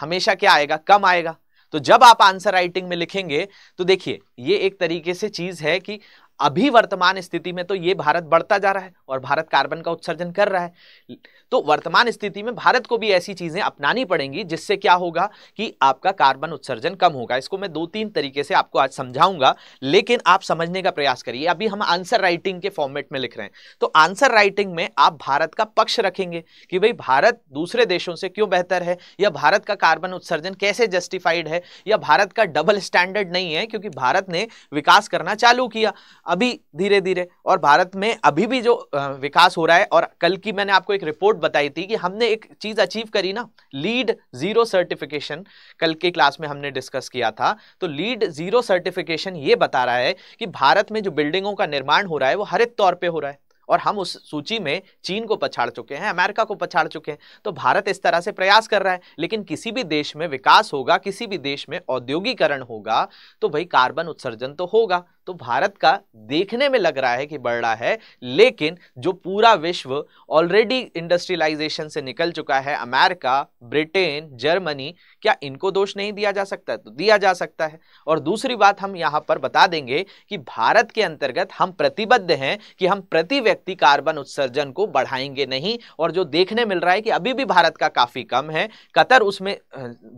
हमेशा क्या आएगा कम आएगा तो जब आप आंसर राइटिंग में लिखेंगे तो देखिए ये एक तरीके से चीज़ है कि अभी वर्तमान स्थिति में तो ये भारत बढ़ता जा रहा है और भारत कार्बन का उत्सर्जन कर रहा है तो वर्तमान स्थिति में भारत को भी ऐसी चीज़ें अपनानी पड़ेंगी जिससे क्या होगा कि आपका कार्बन उत्सर्जन कम होगा इसको मैं दो तीन तरीके से आपको आज समझाऊंगा लेकिन आप समझने का प्रयास करिए अभी हम आंसर राइटिंग के फॉर्मेट में लिख रहे हैं तो आंसर राइटिंग में आप भारत का पक्ष रखेंगे कि भाई भारत दूसरे देशों से क्यों बेहतर है या भारत का कार्बन उत्सर्जन कैसे जस्टिफाइड है या भारत का डबल स्टैंडर्ड नहीं है क्योंकि भारत ने विकास करना चालू किया अभी धीरे धीरे और भारत में अभी भी जो विकास हो रहा है और कल की मैंने आपको एक रिपोर्ट बताई थी कि हमने एक चीज़ अचीव करी ना लीड ज़ीरो सर्टिफिकेशन कल के क्लास में हमने डिस्कस किया था तो लीड ज़ीरो सर्टिफिकेशन ये बता रहा है कि भारत में जो बिल्डिंगों का निर्माण हो रहा है वो हरित तौर पर हो रहा है और हम उस सूची में चीन को पछाड़ चुके हैं अमेरिका को पछाड़ चुके हैं तो भारत इस तरह से प्रयास कर रहा है लेकिन किसी भी देश में विकास होगा किसी भी देश में औद्योगिकरण होगा तो भाई कार्बन उत्सर्जन तो होगा तो भारत का देखने में लग रहा है कि बढ़ रहा है लेकिन जो पूरा विश्व ऑलरेडी इंडस्ट्रियलाइजेशन से निकल चुका है अमेरिका ब्रिटेन जर्मनी क्या इनको दोष नहीं दिया जा सकता है तो दिया जा सकता है और दूसरी बात हम यहाँ पर बता देंगे कि भारत के अंतर्गत हम प्रतिबद्ध हैं कि हम प्रति व्यक्ति कार्बन उत्सर्जन को बढ़ाएंगे नहीं और जो देखने मिल रहा है कि अभी भी भारत का काफ़ी कम है कतर उसमें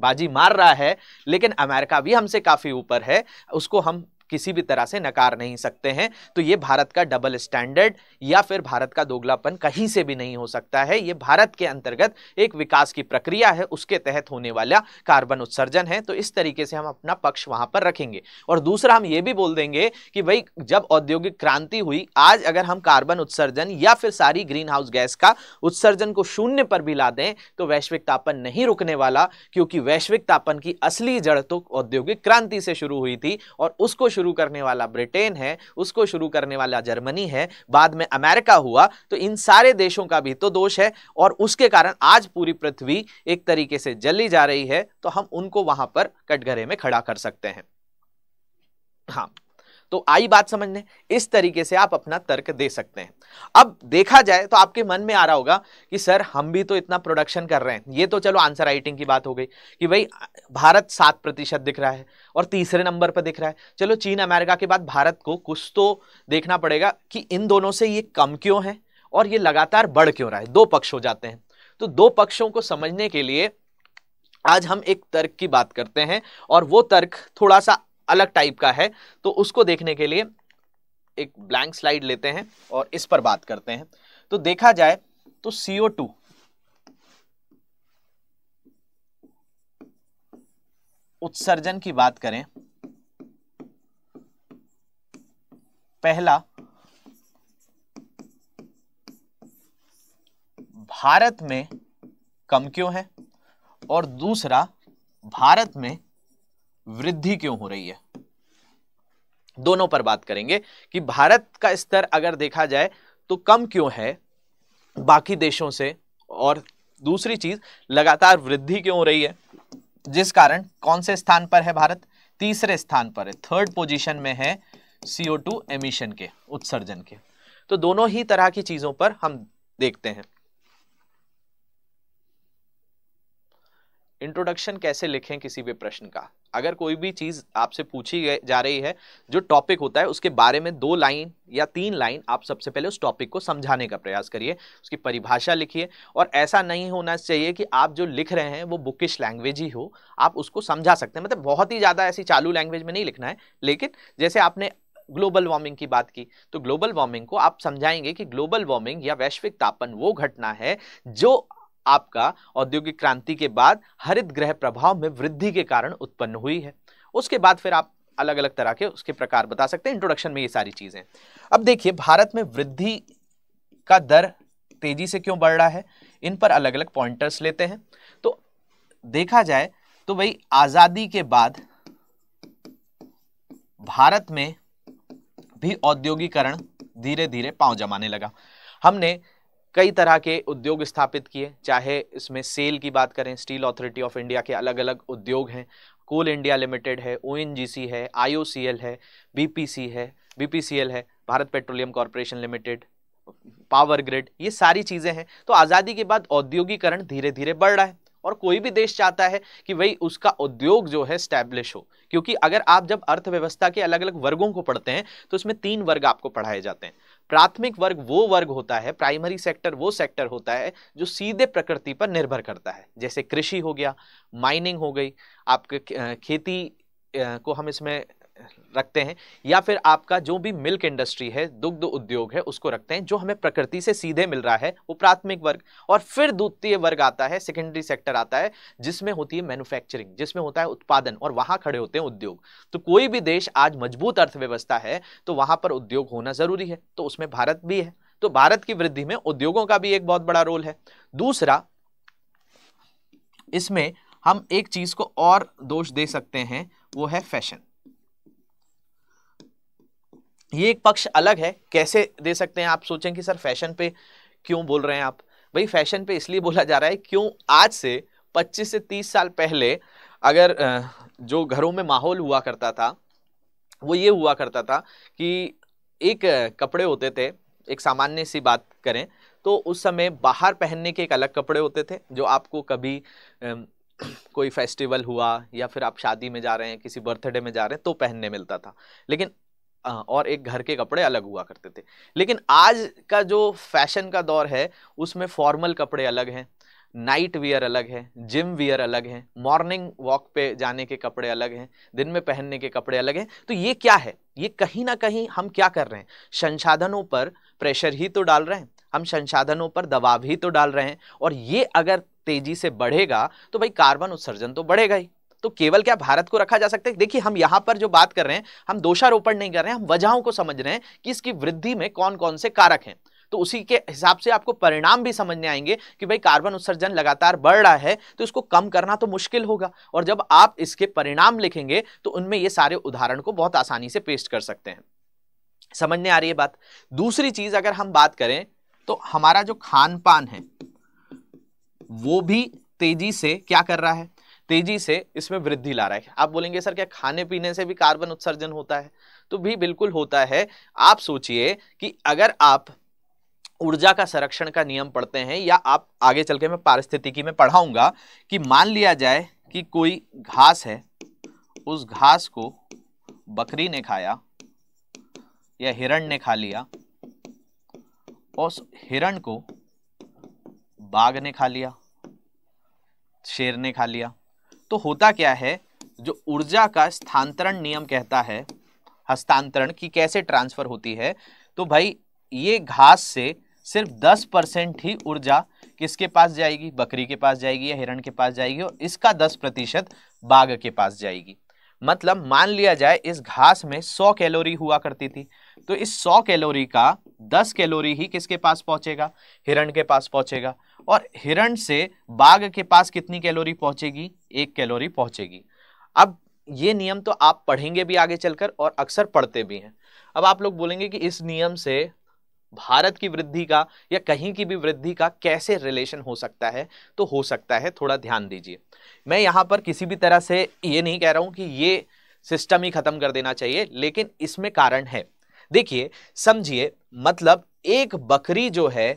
बाजी मार रहा है लेकिन अमेरिका भी हमसे काफ़ी ऊपर है उसको हम किसी भी तरह से नकार नहीं सकते हैं तो ये भारत का डबल स्टैंडर्ड या फिर भारत का दोगलापन कहीं से भी नहीं हो सकता है ये भारत के अंतर्गत एक विकास की प्रक्रिया है उसके तहत होने वाला कार्बन उत्सर्जन है तो इस तरीके से हम अपना पक्ष वहां पर रखेंगे और दूसरा हम ये भी बोल देंगे कि भाई जब औद्योगिक क्रांति हुई आज अगर हम कार्बन उत्सर्जन या फिर सारी ग्रीन हाउस गैस का उत्सर्जन को शून्य पर भी ला दें तो वैश्विक तापन नहीं रुकने वाला क्योंकि वैश्विक तापन की असली जड़ तो औद्योगिक क्रांति से शुरू हुई थी और उसको शुरू करने वाला ब्रिटेन है उसको शुरू करने वाला जर्मनी है बाद में अमेरिका हुआ तो इन सारे देशों का भी तो दोष है और उसके कारण आज पूरी पृथ्वी एक तरीके से जली जा रही है तो हम उनको वहां पर कटघरे में खड़ा कर सकते हैं हाँ तो आई बात समझने इस तरीके से आप अपना तर्क दे सकते हैं अब देखा जाए तो आपके मन में आ रहा होगा कि सर हम भी तो इतना प्रोडक्शन कर रहे हैं ये तो चलो आंसर राइटिंग की बात हो गई कि भाई भारत सात प्रतिशत दिख रहा है और तीसरे नंबर पर दिख रहा है चलो चीन अमेरिका के बाद भारत को कुछ तो देखना पड़ेगा कि इन दोनों से ये कम क्यों है और ये लगातार बढ़ क्यों रहा है दो पक्ष हो जाते हैं तो दो पक्षों को समझने के लिए आज हम एक तर्क की बात करते हैं और वो तर्क थोड़ा सा अलग टाइप का है तो उसको देखने के लिए एक ब्लैंक स्लाइड लेते हैं और इस पर बात करते हैं तो देखा जाए तो सीओ टू उत्सर्जन की बात करें पहला भारत में कम क्यों है और दूसरा भारत में वृद्धि क्यों हो रही है दोनों पर बात करेंगे कि भारत का स्तर अगर देखा जाए तो कम क्यों है बाकी देशों से और दूसरी चीज लगातार वृद्धि क्यों हो रही है जिस कारण कौन से स्थान पर है भारत तीसरे स्थान पर है थर्ड पोजीशन में है सीओ टू एमिशन के उत्सर्जन के तो दोनों ही तरह की चीज़ों पर हम देखते हैं इंट्रोडक्शन कैसे लिखें किसी भी प्रश्न का अगर कोई भी चीज़ आपसे पूछी जा रही है जो टॉपिक होता है उसके बारे में दो लाइन या तीन लाइन आप सबसे पहले उस टॉपिक को समझाने का प्रयास करिए उसकी परिभाषा लिखिए और ऐसा नहीं होना चाहिए कि आप जो लिख रहे हैं वो बुकिश लैंग्वेज ही हो आप उसको समझा सकते हैं मतलब बहुत ही ज़्यादा ऐसी चालू लैंग्वेज में नहीं लिखना है लेकिन जैसे आपने ग्लोबल वार्मिंग की बात की तो ग्लोबल वार्मिंग को आप समझाएंगे कि ग्लोबल वार्मिंग या वैश्विक तापन वो घटना है जो आपका औद्योगिक क्रांति के बाद हरित ग्रह प्रभाव में वृद्धि के कारण उत्पन्न हुई है उसके बाद फिर आप अलग अलग तरह के उसके प्रकार बता सकते हैं इंट्रोडक्शन में ये सारी चीज़ें अब देखिए भारत में वृद्धि का दर तेजी से क्यों बढ़ रहा है इन पर अलग अलग पॉइंटर्स लेते हैं तो देखा जाए तो भाई आज़ादी के बाद भारत में भी औद्योगिकरण धीरे धीरे पांव जमाने लगा हमने कई तरह के उद्योग स्थापित किए चाहे इसमें सेल की बात करें स्टील अथॉरिटी ऑफ इंडिया के अलग अलग उद्योग हैं कोल इंडिया लिमिटेड है ओ है आई है बी है बी है Bharat petroleum corporation limited power grid ये सारी चीज़ें हैं तो आज़ादी के बाद औद्योगिकरण धीरे धीरे बढ़ रहा है और कोई भी देश चाहता है कि भाई उसका उद्योग जो है स्टैब्लिश हो क्योंकि अगर आप जब अर्थव्यवस्था के अलग अलग वर्गों को पढ़ते हैं तो उसमें तीन वर्ग आपको पढ़ाए जाते हैं प्राथमिक वर्ग वो वर्ग होता है प्राइमरी सेक्टर वो सेक्टर होता है जो सीधे प्रकृति पर निर्भर करता है जैसे कृषि हो गया माइनिंग हो गई आपके खेती को हम इसमें रखते हैं या फिर आपका जो भी मिल्क इंडस्ट्री है दुग्ध उद्योग है उसको रखते हैं जो हमें प्रकृति से सीधे मिल रहा है वो प्राथमिक वर्ग और फिर द्वितीय वर्ग आता है सेकेंडरी सेक्टर आता है जिसमें होती है मैन्युफैक्चरिंग जिसमें होता है उत्पादन और वहां खड़े होते हैं उद्योग तो कोई भी देश आज मजबूत अर्थव्यवस्था है तो वहां पर उद्योग होना ज़रूरी है तो उसमें भारत भी है तो भारत की वृद्धि में उद्योगों का भी एक बहुत बड़ा रोल है दूसरा इसमें हम एक चीज़ को और दोष दे सकते हैं वो है फैशन ये एक पक्ष अलग है कैसे दे सकते हैं आप सोचें कि सर फैशन पे क्यों बोल रहे हैं आप भाई फैशन पे इसलिए बोला जा रहा है क्यों आज से 25 से 30 साल पहले अगर जो घरों में माहौल हुआ करता था वो ये हुआ करता था कि एक कपड़े होते थे एक सामान्य सी बात करें तो उस समय बाहर पहनने के एक अलग कपड़े होते थे जो आपको कभी कोई फेस्टिवल हुआ या फिर आप शादी में जा रहे हैं किसी बर्थडे में जा रहे हैं तो पहनने मिलता था लेकिन हाँ, और एक घर के कपड़े अलग हुआ करते थे लेकिन आज का जो फैशन का दौर है उसमें फॉर्मल कपड़े अलग हैं नाइट वियर अलग है जिम वियर अलग हैं मॉर्निंग वॉक पे जाने के कपड़े अलग हैं दिन में पहनने के कपड़े अलग हैं तो ये क्या है ये कहीं ना कहीं हम क्या कर रहे हैं संसाधनों पर प्रेशर ही तो डाल रहे हैं हम संसाधनों पर दबाव ही तो डाल रहे हैं और ये अगर तेजी से बढ़ेगा तो भाई कार्बन उत्सर्जन तो बढ़ेगा ही तो केवल क्या भारत को रखा जा सकता है देखिए हम यहां पर जो बात कर रहे हैं हम दोषारोपण नहीं कर रहे हैं हम वजहों को समझ रहे हैं कि इसकी वृद्धि में कौन कौन से कारक हैं तो उसी के हिसाब से आपको परिणाम भी समझने आएंगे कि भाई कार्बन उत्सर्जन लगातार बढ़ रहा है तो इसको कम करना तो मुश्किल होगा और जब आप इसके परिणाम लिखेंगे तो उनमें ये सारे उदाहरण को बहुत आसानी से पेस्ट कर सकते हैं समझने आ रही है बात दूसरी चीज अगर हम बात करें तो हमारा जो खान पान है वो भी तेजी से क्या कर रहा है तेजी से इसमें वृद्धि ला रहा है आप बोलेंगे सर क्या खाने पीने से भी कार्बन उत्सर्जन होता है तो भी बिल्कुल होता है आप सोचिए कि अगर आप ऊर्जा का संरक्षण का नियम पढ़ते हैं या आप आगे चल के मैं पारिस्थितिकी में पढ़ाऊंगा कि मान लिया जाए कि कोई घास है उस घास को बकरी ने खाया या हिरण ने खा लिया उस हिरण को बाघ ने खा लिया शेर ने खा लिया तो होता क्या है जो ऊर्जा का स्थानांतरण नियम कहता है हस्तांतरण की कैसे ट्रांसफर होती है तो भाई ये घास से सिर्फ दस परसेंट ही ऊर्जा किसके पास जाएगी बकरी के पास जाएगी या हिरण के पास जाएगी और इसका दस प्रतिशत बाघ के पास जाएगी मतलब मान लिया जाए इस घास में 100 कैलोरी हुआ करती थी तो इस 100 कैलोरी का 10 कैलोरी ही किसके पास पहुंचेगा हिरण के पास पहुंचेगा और हिरण से बाघ के पास कितनी कैलोरी पहुंचेगी एक कैलोरी पहुंचेगी अब ये नियम तो आप पढ़ेंगे भी आगे चलकर और अक्सर पढ़ते भी हैं अब आप लोग बोलेंगे कि इस नियम से भारत की वृद्धि का या कहीं की भी वृद्धि का कैसे रिलेशन हो सकता है तो हो सकता है थोड़ा ध्यान दीजिए मैं यहाँ पर किसी भी तरह से ये नहीं कह रहा हूँ कि ये सिस्टम ही ख़त्म कर देना चाहिए लेकिन इसमें कारण है देखिए समझिए मतलब एक बकरी जो है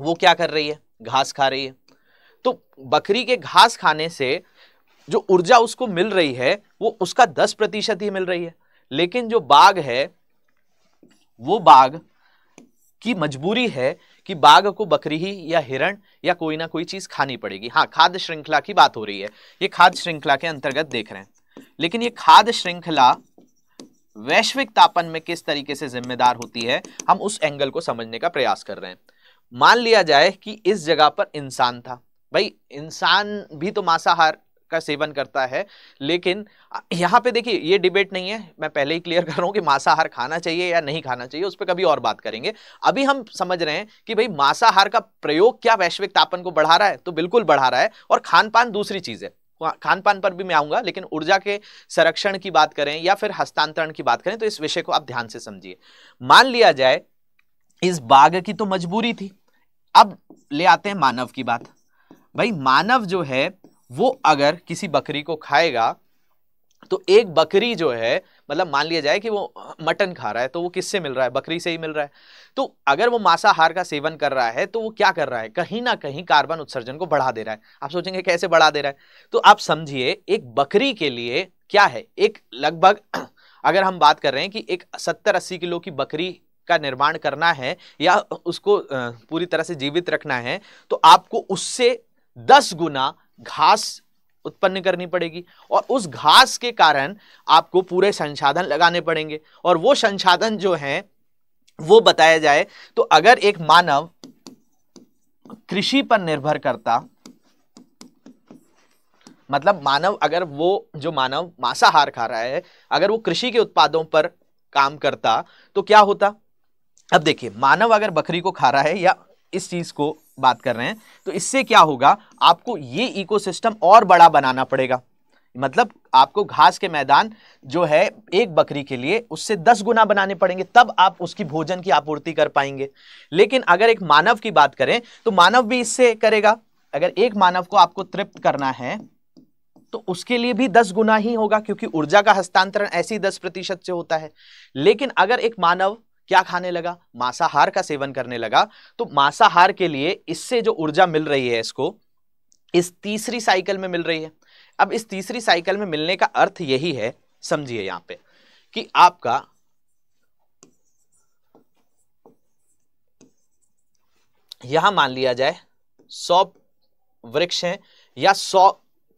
वो क्या कर रही है घास खा रही है तो बकरी के घास खाने से जो ऊर्जा उसको मिल रही है वो उसका दस प्रतिशत ही मिल रही है लेकिन जो बाघ है वो बाघ की मजबूरी है कि बाघ को बकरी ही या हिरण या कोई ना कोई चीज़ खानी पड़ेगी हाँ खाद्य श्रृंखला की बात हो रही है ये खाद्य श्रृंखला के अंतर्गत देख रहे हैं लेकिन ये खाद्य श्रृंखला वैश्विक तापन में किस तरीके से जिम्मेदार होती है हम उस एंगल को समझने का प्रयास कर रहे हैं मान लिया जाए कि इस जगह पर इंसान था भाई इंसान भी तो मांसाहार का सेवन करता है लेकिन यहाँ पे देखिए ये डिबेट नहीं है मैं पहले ही क्लियर (laughs) कर रहा हूँ कि मांसाहार खाना चाहिए या नहीं खाना चाहिए उस पर कभी और बात करेंगे अभी हम समझ रहे हैं कि भाई मांसाहार का प्रयोग क्या वैश्विक तापन को बढ़ा रहा है तो बिल्कुल बढ़ा रहा है और खान पान दूसरी चीज़ है खान पान पर भी मैं आऊँगा लेकिन ऊर्जा के संरक्षण की बात करें या फिर हस्तांतरण की बात करें तो इस विषय को आप ध्यान से समझिए मान लिया जाए इस बाघ की तो मजबूरी थी अब ले आते हैं मानव की बात भाई मानव जो है वो अगर किसी बकरी को खाएगा तो एक बकरी जो है मतलब मान लिया जाए कि वो मटन खा रहा है तो वो किससे मिल रहा है बकरी से ही मिल रहा है तो अगर वो मांसाहार का सेवन कर रहा है तो वो क्या कर रहा है कहीं ना कहीं कार्बन उत्सर्जन को बढ़ा दे रहा है आप सोचेंगे कैसे बढ़ा दे रहा है तो आप समझिए एक बकरी के लिए क्या है एक लगभग (clears throat) अगर हम बात कर रहे हैं कि एक सत्तर अस्सी किलो की बकरी का निर्माण करना है या उसको पूरी तरह से जीवित रखना है तो आपको उससे दस गुना घास उत्पन्न करनी पड़ेगी और उस घास के कारण आपको पूरे संसाधन लगाने पड़ेंगे और वो संसाधन जो है वो बताया जाए तो अगर एक मानव कृषि पर निर्भर करता मतलब मानव अगर वो जो मानव मांसाहार खा रहा है अगर वो कृषि के उत्पादों पर काम करता तो क्या होता अब देखिए मानव अगर बकरी को खा रहा है या इस चीज को बात कर रहे हैं तो इससे क्या होगा आपको ये इकोसिस्टम और बड़ा बनाना पड़ेगा मतलब आपको घास के मैदान जो है एक बकरी के लिए उससे दस गुना बनाने पड़ेंगे तब आप उसकी भोजन की आपूर्ति कर पाएंगे लेकिन अगर एक मानव की बात करें तो मानव भी इससे करेगा अगर एक मानव को आपको तृप्त करना है तो उसके लिए भी दस गुना ही होगा क्योंकि ऊर्जा का हस्तांतरण ऐसी दस प्रतिशत से होता है लेकिन अगर एक मानव क्या खाने लगा मांसाहार का सेवन करने लगा तो मांसाहार के लिए इससे जो ऊर्जा मिल रही है इसको इस तीसरी साइकिल में मिल रही है अब इस तीसरी साइकिल में मिलने का अर्थ यही है समझिए यहां पे कि आपका यहां मान लिया जाए सौ वृक्ष हैं या सौ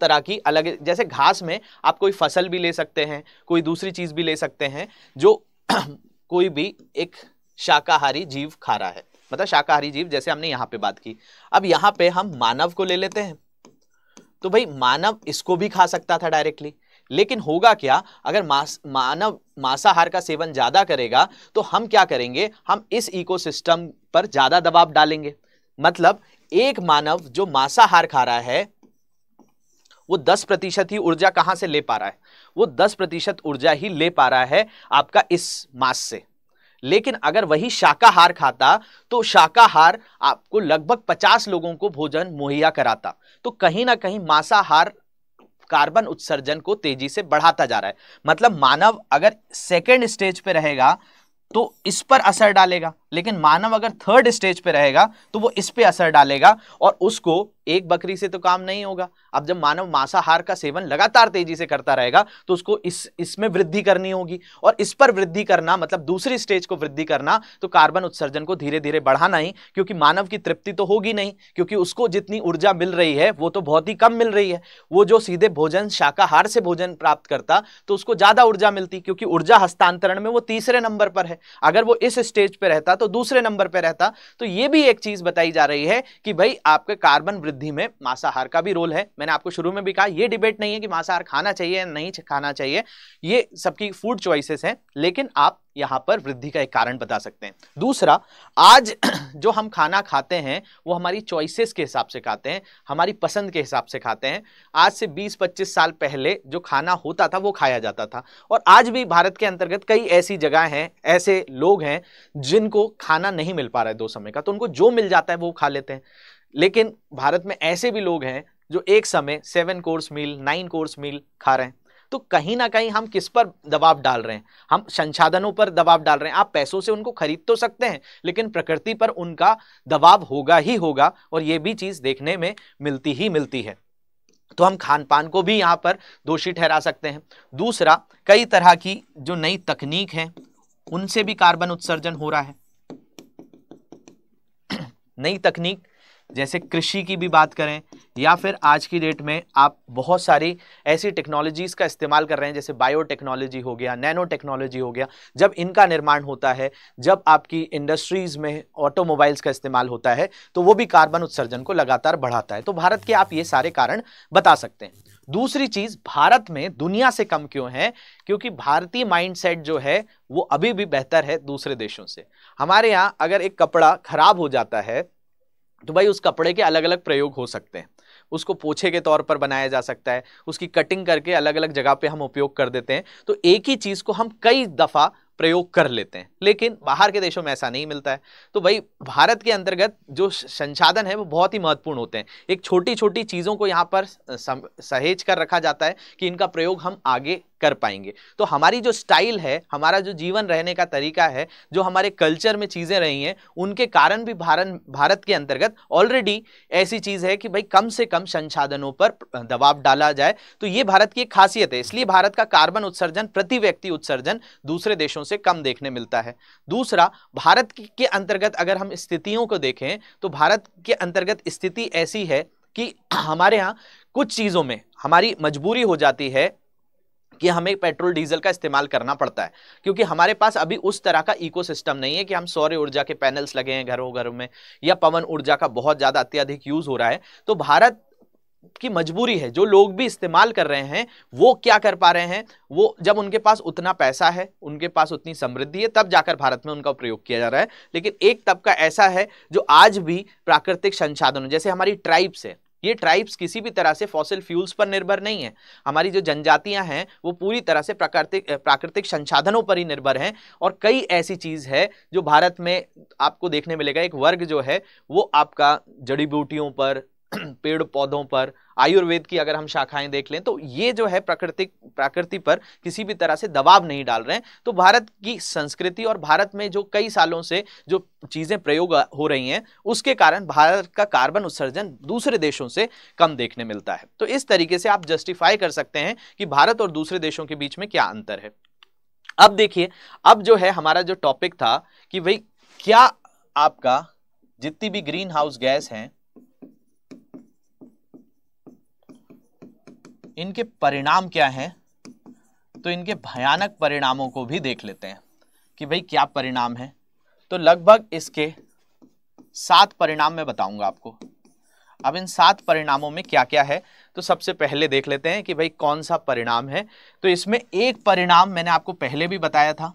तरह की अलग जैसे घास में आप कोई फसल भी ले सकते हैं कोई दूसरी चीज भी ले सकते हैं जो (clears throat) कोई भी एक शाकाहारी जीव खा रहा है मतलब शाकाहारी जीव जैसे हमने यहाँ पे बात की अब यहाँ पे हम मानव को ले लेते हैं तो भाई मानव इसको भी खा सकता था डायरेक्टली लेकिन होगा क्या अगर मास, मानव मांसाहार का सेवन ज़्यादा करेगा तो हम क्या करेंगे हम इस इकोसिस्टम पर ज़्यादा दबाव डालेंगे मतलब एक मानव जो मांसाहार खा रहा है वो दस प्रतिशत ही ऊर्जा कहाँ से ले पा रहा है वो 10 प्रतिशत ऊर्जा ही ले पा रहा है आपका इस मास से लेकिन अगर वही शाकाहार खाता तो शाकाहार आपको लगभग 50 लोगों को भोजन मुहैया कराता तो कहीं ना कहीं मांसाहार कार्बन उत्सर्जन को तेजी से बढ़ाता जा रहा है मतलब मानव अगर सेकेंड स्टेज पे रहेगा तो इस पर असर डालेगा लेकिन मानव अगर थर्ड स्टेज पे रहेगा तो वो इस पे असर डालेगा और उसको एक बकरी से तो काम नहीं होगा अब जब मानव मांसाहार का सेवन लगातार तेजी से करता रहेगा तो उसको इस इसमें वृद्धि करनी होगी और इस पर वृद्धि करना मतलब दूसरी स्टेज को वृद्धि करना तो कार्बन उत्सर्जन को धीरे धीरे बढ़ाना ही क्योंकि मानव की तृप्ति तो होगी नहीं क्योंकि उसको जितनी ऊर्जा मिल रही है वो तो बहुत ही कम मिल रही है वो जो सीधे भोजन शाकाहार से भोजन प्राप्त करता तो उसको ज़्यादा ऊर्जा मिलती क्योंकि ऊर्जा हस्तांतरण में वो तीसरे नंबर पर है अगर वो इस स्टेज पर रहता तो दूसरे नंबर पर रहता तो ये भी एक चीज बताई जा रही है कि भाई आपके कार्बन वृद्धि में मांसाहार का भी रोल है मैंने आपको शुरू में भी कहा यह डिबेट नहीं है कि मांसाहार खाना चाहिए या नहीं खाना चाहिए ये सबकी फूड चॉइसेस हैं लेकिन आप यहाँ पर वृद्धि का एक कारण बता सकते हैं दूसरा आज (clears throat) जो हम खाना खाते हैं वो हमारी चॉइसेस के हिसाब से खाते हैं हमारी पसंद के हिसाब से खाते हैं आज से 20-25 साल पहले जो खाना होता था वो खाया जाता था और आज भी भारत के अंतर्गत कई ऐसी जगह हैं ऐसे लोग हैं जिनको खाना नहीं मिल पा रहा है दो समय का तो उनको जो मिल जाता है वो खा लेते हैं लेकिन भारत में ऐसे भी लोग हैं जो एक समय seven course meal nine course meal खा रहे हैं तो कहीं ना कहीं हम किस पर दबाव डाल रहे हैं हम संसाधनों पर दबाव डाल रहे हैं आप पैसों से उनको खरीद तो सकते हैं लेकिन प्रकृति पर उनका दबाव होगा ही होगा और ये भी चीज़ देखने में मिलती ही मिलती है तो हम खान पान को भी यहाँ पर दोषी ठहरा सकते हैं दूसरा कई तरह की जो नई तकनीक है उनसे भी कार्बन उत्सर्जन हो रहा है (clears throat) नई तकनीक जैसे कृषि की भी बात करें या फिर आज की डेट में आप बहुत सारी ऐसी टेक्नोलॉजीज़ का इस्तेमाल कर रहे हैं जैसे बायो टेक्नोलॉजी हो गया नैनो टेक्नोलॉजी हो गया जब इनका निर्माण होता है जब आपकी इंडस्ट्रीज़ में ऑटोमोबाइल्स का इस्तेमाल होता है तो वो भी कार्बन उत्सर्जन को लगातार बढ़ाता है तो भारत के आप ये सारे कारण बता सकते हैं दूसरी चीज़ भारत में दुनिया से कम क्यों है क्योंकि भारतीय माइंडसेट जो है वो अभी भी बेहतर है दूसरे देशों से हमारे यहाँ अगर एक कपड़ा ख़राब हो जाता है तो भाई उस कपड़े के अलग अलग प्रयोग हो सकते हैं उसको पोछे के तौर पर बनाया जा सकता है उसकी कटिंग करके अलग अलग जगह पे हम उपयोग कर देते हैं तो एक ही चीज़ को हम कई दफ़ा प्रयोग कर लेते हैं लेकिन बाहर के देशों में ऐसा नहीं मिलता है तो भाई भारत के अंतर्गत जो संसाधन है वो बहुत ही महत्वपूर्ण होते हैं एक छोटी छोटी चीज़ों को यहाँ पर सहेज कर रखा जाता है कि इनका प्रयोग हम आगे कर पाएंगे तो हमारी जो स्टाइल है हमारा जो जीवन रहने का तरीका है जो हमारे कल्चर में चीज़ें रही हैं उनके कारण भी भारत भारत के अंतर्गत ऑलरेडी ऐसी चीज़ है कि भाई कम से कम संसाधनों पर दबाव डाला जाए तो ये भारत की एक खासियत है इसलिए भारत का कार्बन उत्सर्जन प्रति व्यक्ति उत्सर्जन दूसरे देशों से कम देखने मिलता है दूसरा भारत के अंतर्गत अगर हम स्थितियों को देखें तो भारत के अंतर्गत स्थिति ऐसी है कि हमारे यहाँ कुछ चीज़ों में हमारी मजबूरी हो जाती है कि हमें पेट्रोल डीजल का इस्तेमाल करना पड़ता है क्योंकि हमारे पास अभी उस तरह का इकोसिस्टम नहीं है कि हम सौर ऊर्जा के पैनल्स लगे हैं घरों घरों में या पवन ऊर्जा का बहुत ज़्यादा अत्यधिक यूज़ हो रहा है तो भारत की मजबूरी है जो लोग भी इस्तेमाल कर रहे हैं वो क्या कर पा रहे हैं वो जब उनके पास उतना पैसा है उनके पास उतनी समृद्धि है तब जाकर भारत में उनका प्रयोग किया जा रहा है लेकिन एक तबका ऐसा है जो आज भी प्राकृतिक संसाधनों जैसे हमारी ट्राइब्स है ये ट्राइब्स किसी भी तरह से फॉसिल फ्यूल्स पर निर्भर नहीं है हमारी जो जनजातियां हैं वो पूरी तरह से प्राकृतिक प्राकृतिक संसाधनों पर ही निर्भर हैं और कई ऐसी चीज़ है जो भारत में आपको देखने मिलेगा एक वर्ग जो है वो आपका जड़ी बूटियों पर (clears throat) पेड़ पौधों पर आयुर्वेद की अगर हम शाखाएं देख लें तो ये जो है प्राकृतिक प्रकृति पर किसी भी तरह से दबाव नहीं डाल रहे हैं तो भारत की संस्कृति और भारत में जो कई सालों से जो चीज़ें प्रयोग हो रही हैं उसके कारण भारत का कार्बन उत्सर्जन दूसरे देशों से कम देखने मिलता है तो इस तरीके से आप जस्टिफाई कर सकते हैं कि भारत और दूसरे देशों के बीच में क्या अंतर है अब देखिए अब जो है हमारा जो टॉपिक था कि भाई क्या आपका जितनी भी ग्रीन हाउस गैस हैं इनके परिणाम क्या हैं तो इनके भयानक परिणामों को भी देख लेते हैं कि भाई क्या परिणाम है तो लगभग इसके सात परिणाम मैं बताऊंगा आपको अब इन सात परिणामों में क्या क्या है तो सबसे पहले देख लेते हैं कि भाई कौन सा परिणाम है तो इसमें एक परिणाम मैंने आपको पहले भी बताया था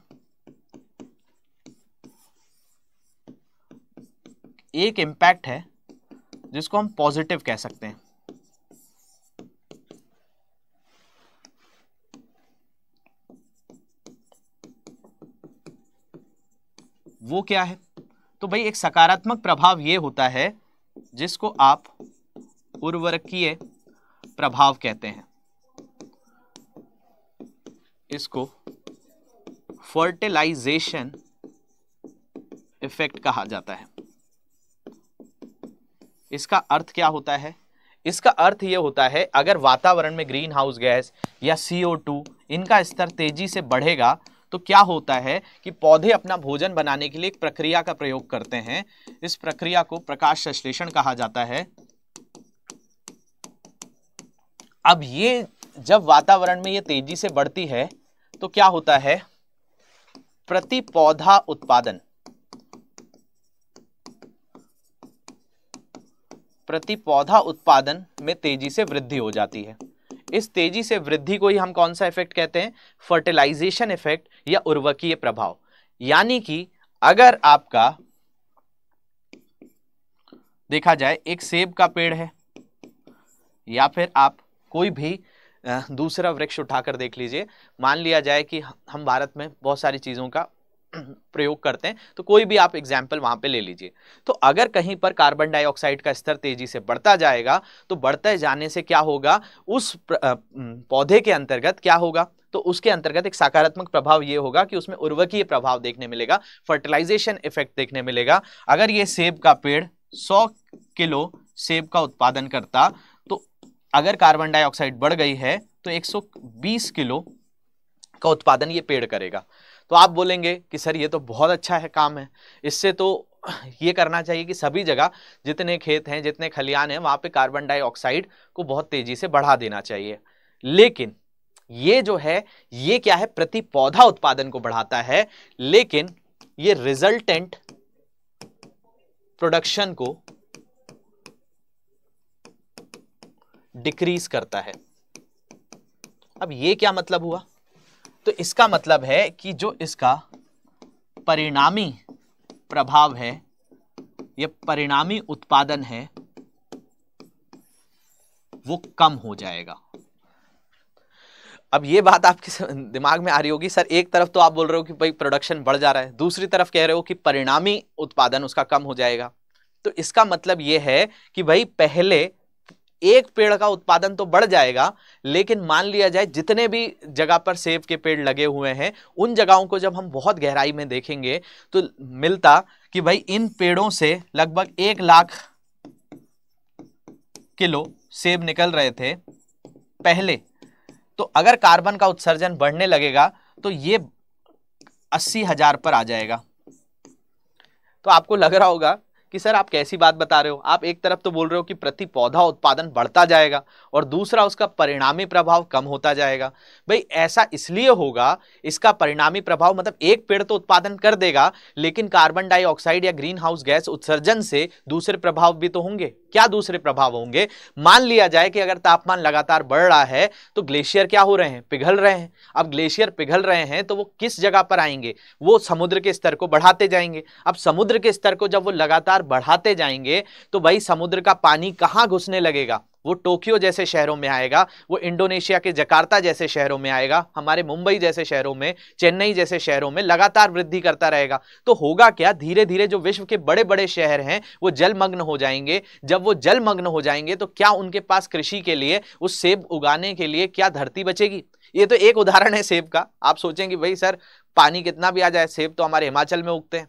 एक इंपैक्ट है जिसको हम पॉजिटिव कह सकते हैं वो क्या है तो भाई एक सकारात्मक प्रभाव ये होता है जिसको आप उर्वरकीय प्रभाव कहते हैं इसको फर्टिलाइजेशन इफेक्ट कहा जाता है इसका अर्थ क्या होता है इसका अर्थ यह होता है अगर वातावरण में ग्रीन हाउस गैस या सीओ टू इनका स्तर तेजी से बढ़ेगा तो क्या होता है कि पौधे अपना भोजन बनाने के लिए एक प्रक्रिया का प्रयोग करते हैं इस प्रक्रिया को प्रकाश संश्लेषण कहा जाता है अब ये जब वातावरण में ये तेजी से बढ़ती है तो क्या होता है प्रति पौधा उत्पादन प्रति पौधा उत्पादन में तेजी से वृद्धि हो जाती है इस तेजी से वृद्धि को ही हम कौन सा इफेक्ट कहते हैं फर्टिलाइजेशन इफेक्ट या उर्वकीय प्रभाव यानी कि अगर आपका देखा जाए एक सेब का पेड़ है या फिर आप कोई भी दूसरा वृक्ष उठाकर देख लीजिए मान लिया जाए कि हम भारत में बहुत सारी चीज़ों का प्रयोग करते हैं तो कोई भी आप एग्जाम्पल वहां पे ले लीजिए तो अगर कहीं पर कार्बन डाइऑक्साइड का स्तर तेजी से बढ़ता जाएगा तो बढ़ते जाने से क्या होगा उस पौधे के अंतर्गत क्या होगा तो उसके अंतर्गत एक सकारात्मक प्रभाव यह होगा कि उसमें उर्वकीय प्रभाव देखने मिलेगा फर्टिलाइजेशन इफेक्ट देखने मिलेगा अगर ये सेब का पेड़ सौ किलो सेब का उत्पादन करता तो अगर कार्बन डाइऑक्साइड बढ़ गई है तो एक किलो का उत्पादन ये पेड़ करेगा तो आप बोलेंगे कि सर ये तो बहुत अच्छा है काम है इससे तो ये करना चाहिए कि सभी जगह जितने खेत हैं जितने खलियान हैं वहाँ पे कार्बन डाइऑक्साइड को बहुत तेज़ी से बढ़ा देना चाहिए लेकिन ये जो है ये क्या है प्रति पौधा उत्पादन को बढ़ाता है लेकिन ये रिजल्टेंट प्रोडक्शन को डिक्रीज करता है अब ये क्या मतलब हुआ तो इसका मतलब है कि जो इसका परिणामी प्रभाव है यह परिणामी उत्पादन है वो कम हो जाएगा अब ये बात आपके दिमाग में आ रही होगी सर एक तरफ तो आप बोल रहे हो कि भाई प्रोडक्शन बढ़ जा रहा है दूसरी तरफ कह रहे हो कि परिणामी उत्पादन उसका कम हो जाएगा तो इसका मतलब ये है कि भाई पहले एक पेड़ का उत्पादन तो बढ़ जाएगा लेकिन मान लिया जाए जितने भी जगह पर सेब के पेड़ लगे हुए हैं उन जगहों को जब हम बहुत गहराई में देखेंगे तो मिलता कि भाई इन पेड़ों से लगभग एक लाख किलो सेब निकल रहे थे पहले तो अगर कार्बन का उत्सर्जन बढ़ने लगेगा तो ये अस्सी हजार पर आ जाएगा तो आपको लग रहा होगा कि सर आप कैसी बात बता रहे हो आप एक तरफ तो बोल रहे हो कि प्रति पौधा उत्पादन बढ़ता जाएगा और दूसरा उसका परिणामी प्रभाव कम होता जाएगा भाई ऐसा इसलिए होगा इसका परिणामी प्रभाव मतलब एक पेड़ तो उत्पादन कर देगा लेकिन कार्बन डाइऑक्साइड या ग्रीन हाउस गैस उत्सर्जन से दूसरे प्रभाव भी तो होंगे क्या दूसरे प्रभाव होंगे मान लिया जाए कि अगर तापमान लगातार बढ़ रहा है तो ग्लेशियर क्या हो रहे हैं पिघल रहे हैं अब ग्लेशियर पिघल रहे हैं तो वो किस जगह पर आएंगे वो समुद्र के स्तर को बढ़ाते जाएंगे अब समुद्र के स्तर को जब वो लगातार बढ़ाते जाएंगे तो भाई समुद्र का पानी कहाँ घुसने लगेगा वो टोक्यो जैसे शहरों में आएगा वो इंडोनेशिया के जकार्ता जैसे शहरों में आएगा हमारे मुंबई जैसे शहरों में चेन्नई जैसे शहरों में लगातार वृद्धि करता रहेगा तो होगा क्या धीरे धीरे जो विश्व के बड़े बड़े शहर हैं वो जलमग्न हो जाएंगे जब वो जलमग्न हो जाएंगे तो क्या उनके पास कृषि के लिए उस सेब उगाने के लिए क्या धरती बचेगी ये तो एक उदाहरण है सेब का आप सोचेंगे भाई सर पानी कितना भी आ जाए सेब तो हमारे हिमाचल में उगते हैं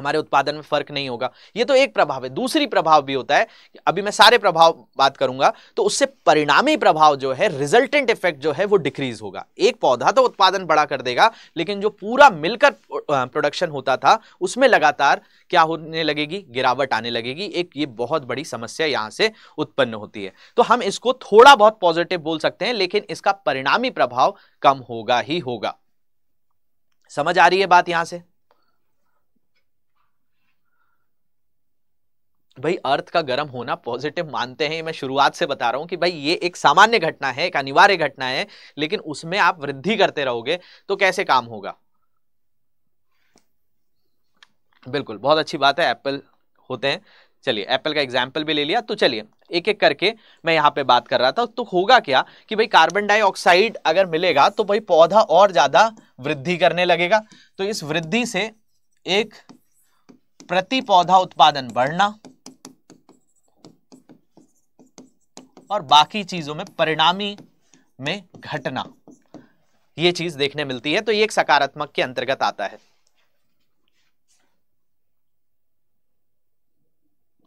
हमारे उत्पादन में फर्क नहीं होगा ये तो एक प्रभाव है दूसरी प्रभाव भी होता है अभी मैं सारे प्रभाव बात करूंगा तो उससे परिणामी प्रभाव जो है रिजल्टेंट इफेक्ट जो है वो डिक्रीज होगा एक पौधा तो उत्पादन बड़ा कर देगा लेकिन जो पूरा मिलकर प्रोडक्शन होता था उसमें लगातार क्या होने लगेगी गिरावट आने लगेगी एक ये बहुत बड़ी समस्या यहाँ से उत्पन्न होती है तो हम इसको थोड़ा बहुत पॉजिटिव बोल सकते हैं लेकिन इसका परिणामी प्रभाव कम होगा ही होगा समझ आ रही है बात यहां से भाई अर्थ का गर्म होना पॉजिटिव मानते हैं मैं शुरुआत से बता रहा हूँ कि भाई ये एक सामान्य घटना है एक अनिवार्य घटना है लेकिन उसमें आप वृद्धि करते रहोगे तो कैसे काम होगा बिल्कुल बहुत अच्छी बात है एप्पल होते हैं चलिए एप्पल का एग्जाम्पल भी ले लिया तो चलिए एक एक करके मैं यहाँ पे बात कर रहा था तो होगा क्या कि भाई कार्बन डाइऑक्साइड अगर मिलेगा तो भाई पौधा और ज़्यादा वृद्धि करने लगेगा तो इस वृद्धि से एक प्रति पौधा उत्पादन बढ़ना और बाकी चीजों में परिणामी में घटना ये चीज देखने मिलती है तो ये एक सकारात्मक के अंतर्गत आता है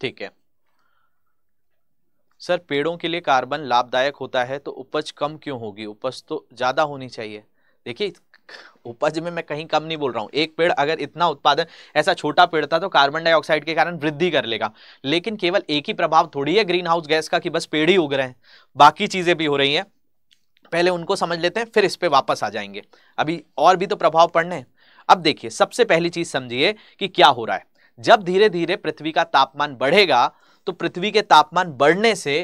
ठीक है सर पेड़ों के लिए कार्बन लाभदायक होता है तो उपज कम क्यों होगी उपज तो ज़्यादा होनी चाहिए देखिए उपज में मैं कहीं कम नहीं बोल रहा हूँ एक पेड़ अगर इतना उत्पादन ऐसा छोटा पेड़ था तो कार्बन डाइऑक्साइड के कारण वृद्धि कर लेगा लेकिन केवल एक ही प्रभाव थोड़ी है ग्रीन हाउस गैस का कि बस पेड़ ही उग रहे हैं बाकी चीज़ें भी हो रही हैं पहले उनको समझ लेते हैं फिर इस पर वापस आ जाएंगे अभी और भी तो प्रभाव पड़ने अब देखिए सबसे पहली चीज़ समझिए कि क्या हो रहा है जब धीरे धीरे पृथ्वी का तापमान बढ़ेगा तो पृथ्वी के तापमान बढ़ने से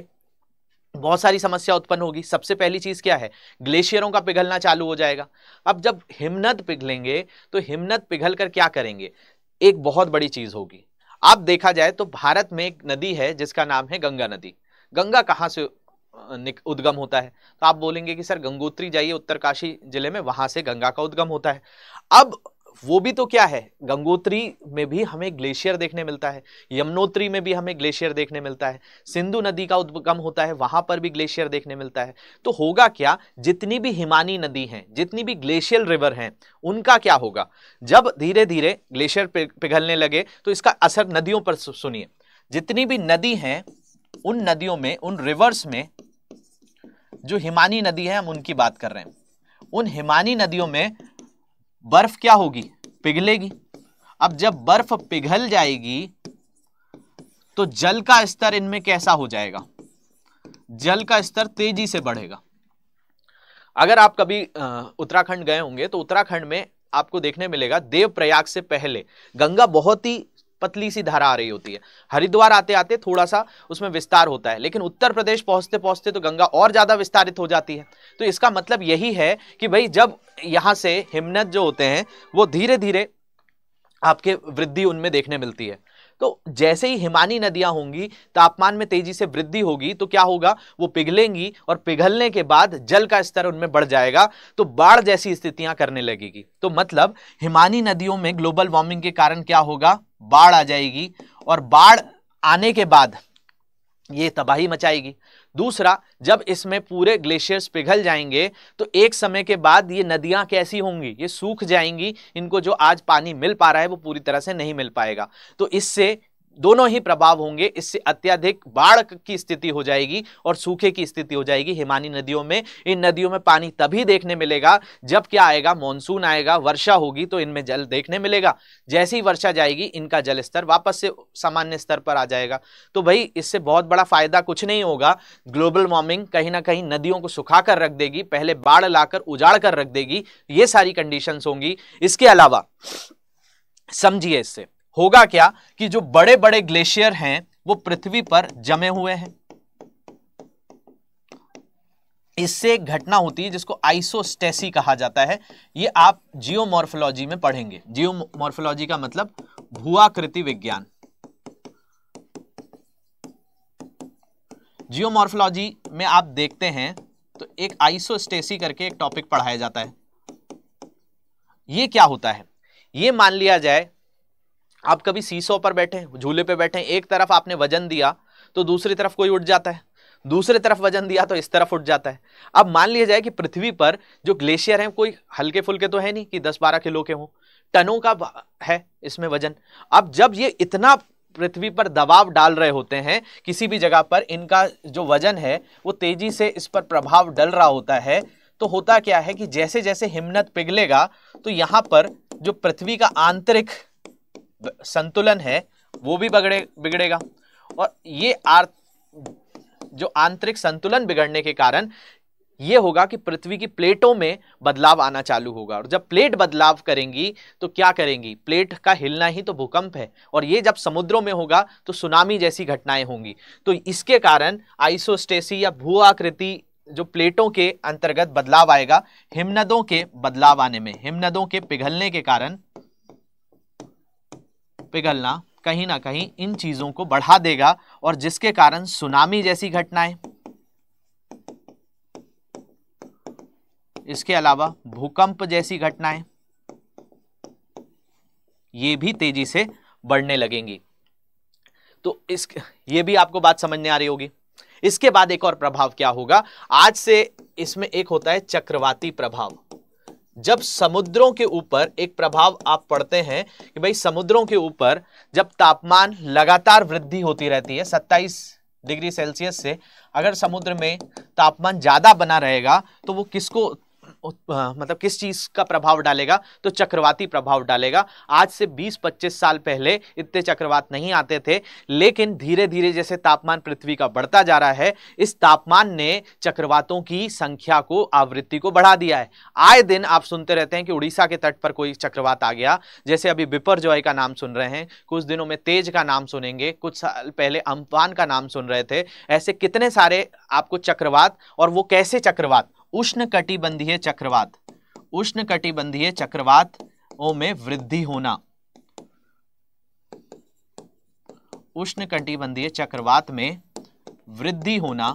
बहुत सारी समस्या उत्पन्न होगी सबसे पहली चीज़ क्या है ग्लेशियरों का पिघलना चालू हो जाएगा अब जब हिमनद पिघलेंगे तो हिमनद पिघल कर क्या करेंगे एक बहुत बड़ी चीज़ होगी अब देखा जाए तो भारत में एक नदी है जिसका नाम है गंगा नदी गंगा कहाँ से उद्गम होता है तो आप बोलेंगे कि सर गंगोत्री जाइए उत्तरकाशी जिले में वहां से गंगा का उद्गम होता है अब वो भी तो क्या है गंगोत्री में भी हमें ग्लेशियर देखने मिलता है यमुनोत्री में भी हमें ग्लेशियर देखने मिलता है सिंधु नदी का उद्गम होता है वहां पर भी ग्लेशियर देखने मिलता है तो होगा क्या जितनी भी हिमानी नदी हैं जितनी भी ग्लेशियल रिवर हैं उनका क्या होगा जब धीरे धीरे ग्लेशियर पिघलने लगे तो इसका असर नदियों पर सुनिए जितनी भी नदी हैं उन नदियों में उन रिवर्स में जो हिमानी नदी है हम उनकी बात कर रहे हैं उन हिमानी नदियों में बर्फ क्या होगी पिघलेगी अब जब बर्फ पिघल जाएगी तो जल का स्तर इनमें कैसा हो जाएगा जल का स्तर तेजी से बढ़ेगा अगर आप कभी उत्तराखंड गए होंगे तो उत्तराखंड में आपको देखने मिलेगा देवप्रयाग से पहले गंगा बहुत ही पतली सी धारा आ रही होती है हरिद्वार आते आते थोड़ा सा उसमें विस्तार होता है लेकिन उत्तर प्रदेश पहुंचते पहुंचते तो गंगा और ज़्यादा विस्तारित हो जाती है तो इसका मतलब यही है कि भाई जब यहाँ से हिमनद जो होते हैं वो धीरे धीरे आपके वृद्धि उनमें देखने मिलती है तो जैसे ही हिमानी नदियां होंगी तापमान में तेजी से वृद्धि होगी तो क्या होगा वो पिघलेंगी और पिघलने के बाद जल का स्तर उनमें बढ़ जाएगा तो बाढ़ जैसी स्थितियां करने लगेगी तो मतलब हिमानी नदियों में ग्लोबल वार्मिंग के कारण क्या होगा बाढ़ आ जाएगी और बाढ़ आने के बाद ये तबाही मचाएगी दूसरा जब इसमें पूरे ग्लेशियर्स पिघल जाएंगे तो एक समय के बाद ये नदियां कैसी होंगी ये सूख जाएंगी इनको जो आज पानी मिल पा रहा है वो पूरी तरह से नहीं मिल पाएगा तो इससे दोनों ही प्रभाव होंगे इससे अत्यधिक बाढ़ की स्थिति हो जाएगी और सूखे की स्थिति हो जाएगी हिमानी नदियों में इन नदियों में पानी तभी देखने मिलेगा जब क्या आएगा मानसून आएगा वर्षा होगी तो इनमें जल देखने मिलेगा जैसे ही वर्षा जाएगी इनका जल स्तर वापस से सामान्य स्तर पर आ जाएगा तो भाई इससे बहुत बड़ा फायदा कुछ नहीं होगा ग्लोबल वार्मिंग कहीं ना कहीं नदियों को सुखा कर रख देगी पहले बाढ़ लाकर उजाड़ कर रख देगी ये सारी कंडीशंस होंगी इसके अलावा समझिए इससे होगा क्या कि जो बड़े बड़े ग्लेशियर हैं वो पृथ्वी पर जमे हुए हैं इससे एक घटना होती है जिसको आइसोस्टेसी कहा जाता है ये आप जियोमॉर्फोलॉजी में पढ़ेंगे जियोमॉर्फोलॉजी का मतलब भूआकृति विज्ञान जियोमॉर्फोलॉजी में आप देखते हैं तो एक आइसोस्टेसी करके एक टॉपिक पढ़ाया जाता है ये क्या होता है ये मान लिया जाए आप कभी सीसो पर बैठे झूले पे बैठे एक तरफ आपने वजन दिया तो दूसरी तरफ कोई उठ जाता है दूसरी तरफ वजन दिया तो इस तरफ उठ जाता है अब मान लिया जाए कि पृथ्वी पर जो ग्लेशियर हैं कोई हल्के फुल्के तो है नहीं कि दस बारह किलो के हों टनों का है इसमें वजन अब जब ये इतना पृथ्वी पर दबाव डाल रहे होते हैं किसी भी जगह पर इनका जो वजन है वो तेजी से इस पर प्रभाव डल रहा होता है तो होता क्या है कि जैसे जैसे हिमनत पिघलेगा तो यहाँ पर जो पृथ्वी का आंतरिक संतुलन है वो भी बगड़े बिगड़ेगा और ये आर जो आंतरिक संतुलन बिगड़ने के कारण ये होगा कि पृथ्वी की प्लेटों में बदलाव आना चालू होगा और जब प्लेट बदलाव करेंगी तो क्या करेंगी प्लेट का हिलना ही तो भूकंप है और ये जब समुद्रों में होगा तो सुनामी जैसी घटनाएं होंगी तो इसके कारण आइसोस्टेसी या भू आकृति जो प्लेटों के अंतर्गत बदलाव आएगा हिमनदों के बदलाव आने में हिमनदों के पिघलने के कारण पिघलना कहीं ना कहीं इन चीज़ों को बढ़ा देगा और जिसके कारण सुनामी जैसी घटनाएं इसके अलावा भूकंप जैसी घटनाएं ये भी तेजी से बढ़ने लगेंगी तो इस ये भी आपको बात समझने आ रही होगी इसके बाद एक और प्रभाव क्या होगा आज से इसमें एक होता है चक्रवाती प्रभाव जब समुद्रों के ऊपर एक प्रभाव आप पढ़ते हैं कि भाई समुद्रों के ऊपर जब तापमान लगातार वृद्धि होती रहती है 27 डिग्री सेल्सियस से अगर समुद्र में तापमान ज़्यादा बना रहेगा तो वो किसको मतलब किस चीज़ का प्रभाव डालेगा तो चक्रवाती प्रभाव डालेगा आज से 20-25 साल पहले इतने चक्रवात नहीं आते थे लेकिन धीरे धीरे जैसे तापमान पृथ्वी का बढ़ता जा रहा है इस तापमान ने चक्रवातों की संख्या को आवृत्ति को बढ़ा दिया है आए दिन आप सुनते रहते हैं कि उड़ीसा के तट पर कोई चक्रवात आ गया जैसे अभी बिपरजॉय का नाम सुन रहे हैं कुछ दिनों में तेज का नाम सुनेंगे कुछ साल पहले अम्पान का नाम सुन रहे थे ऐसे कितने सारे आपको चक्रवात और वो कैसे चक्रवात उष्ण कटिबंधीय चक्रवात उष्ण कटिबंधीय चक्रवात में वृद्धि होना उष्ण कटिबंधीय चक्रवात में वृद्धि होना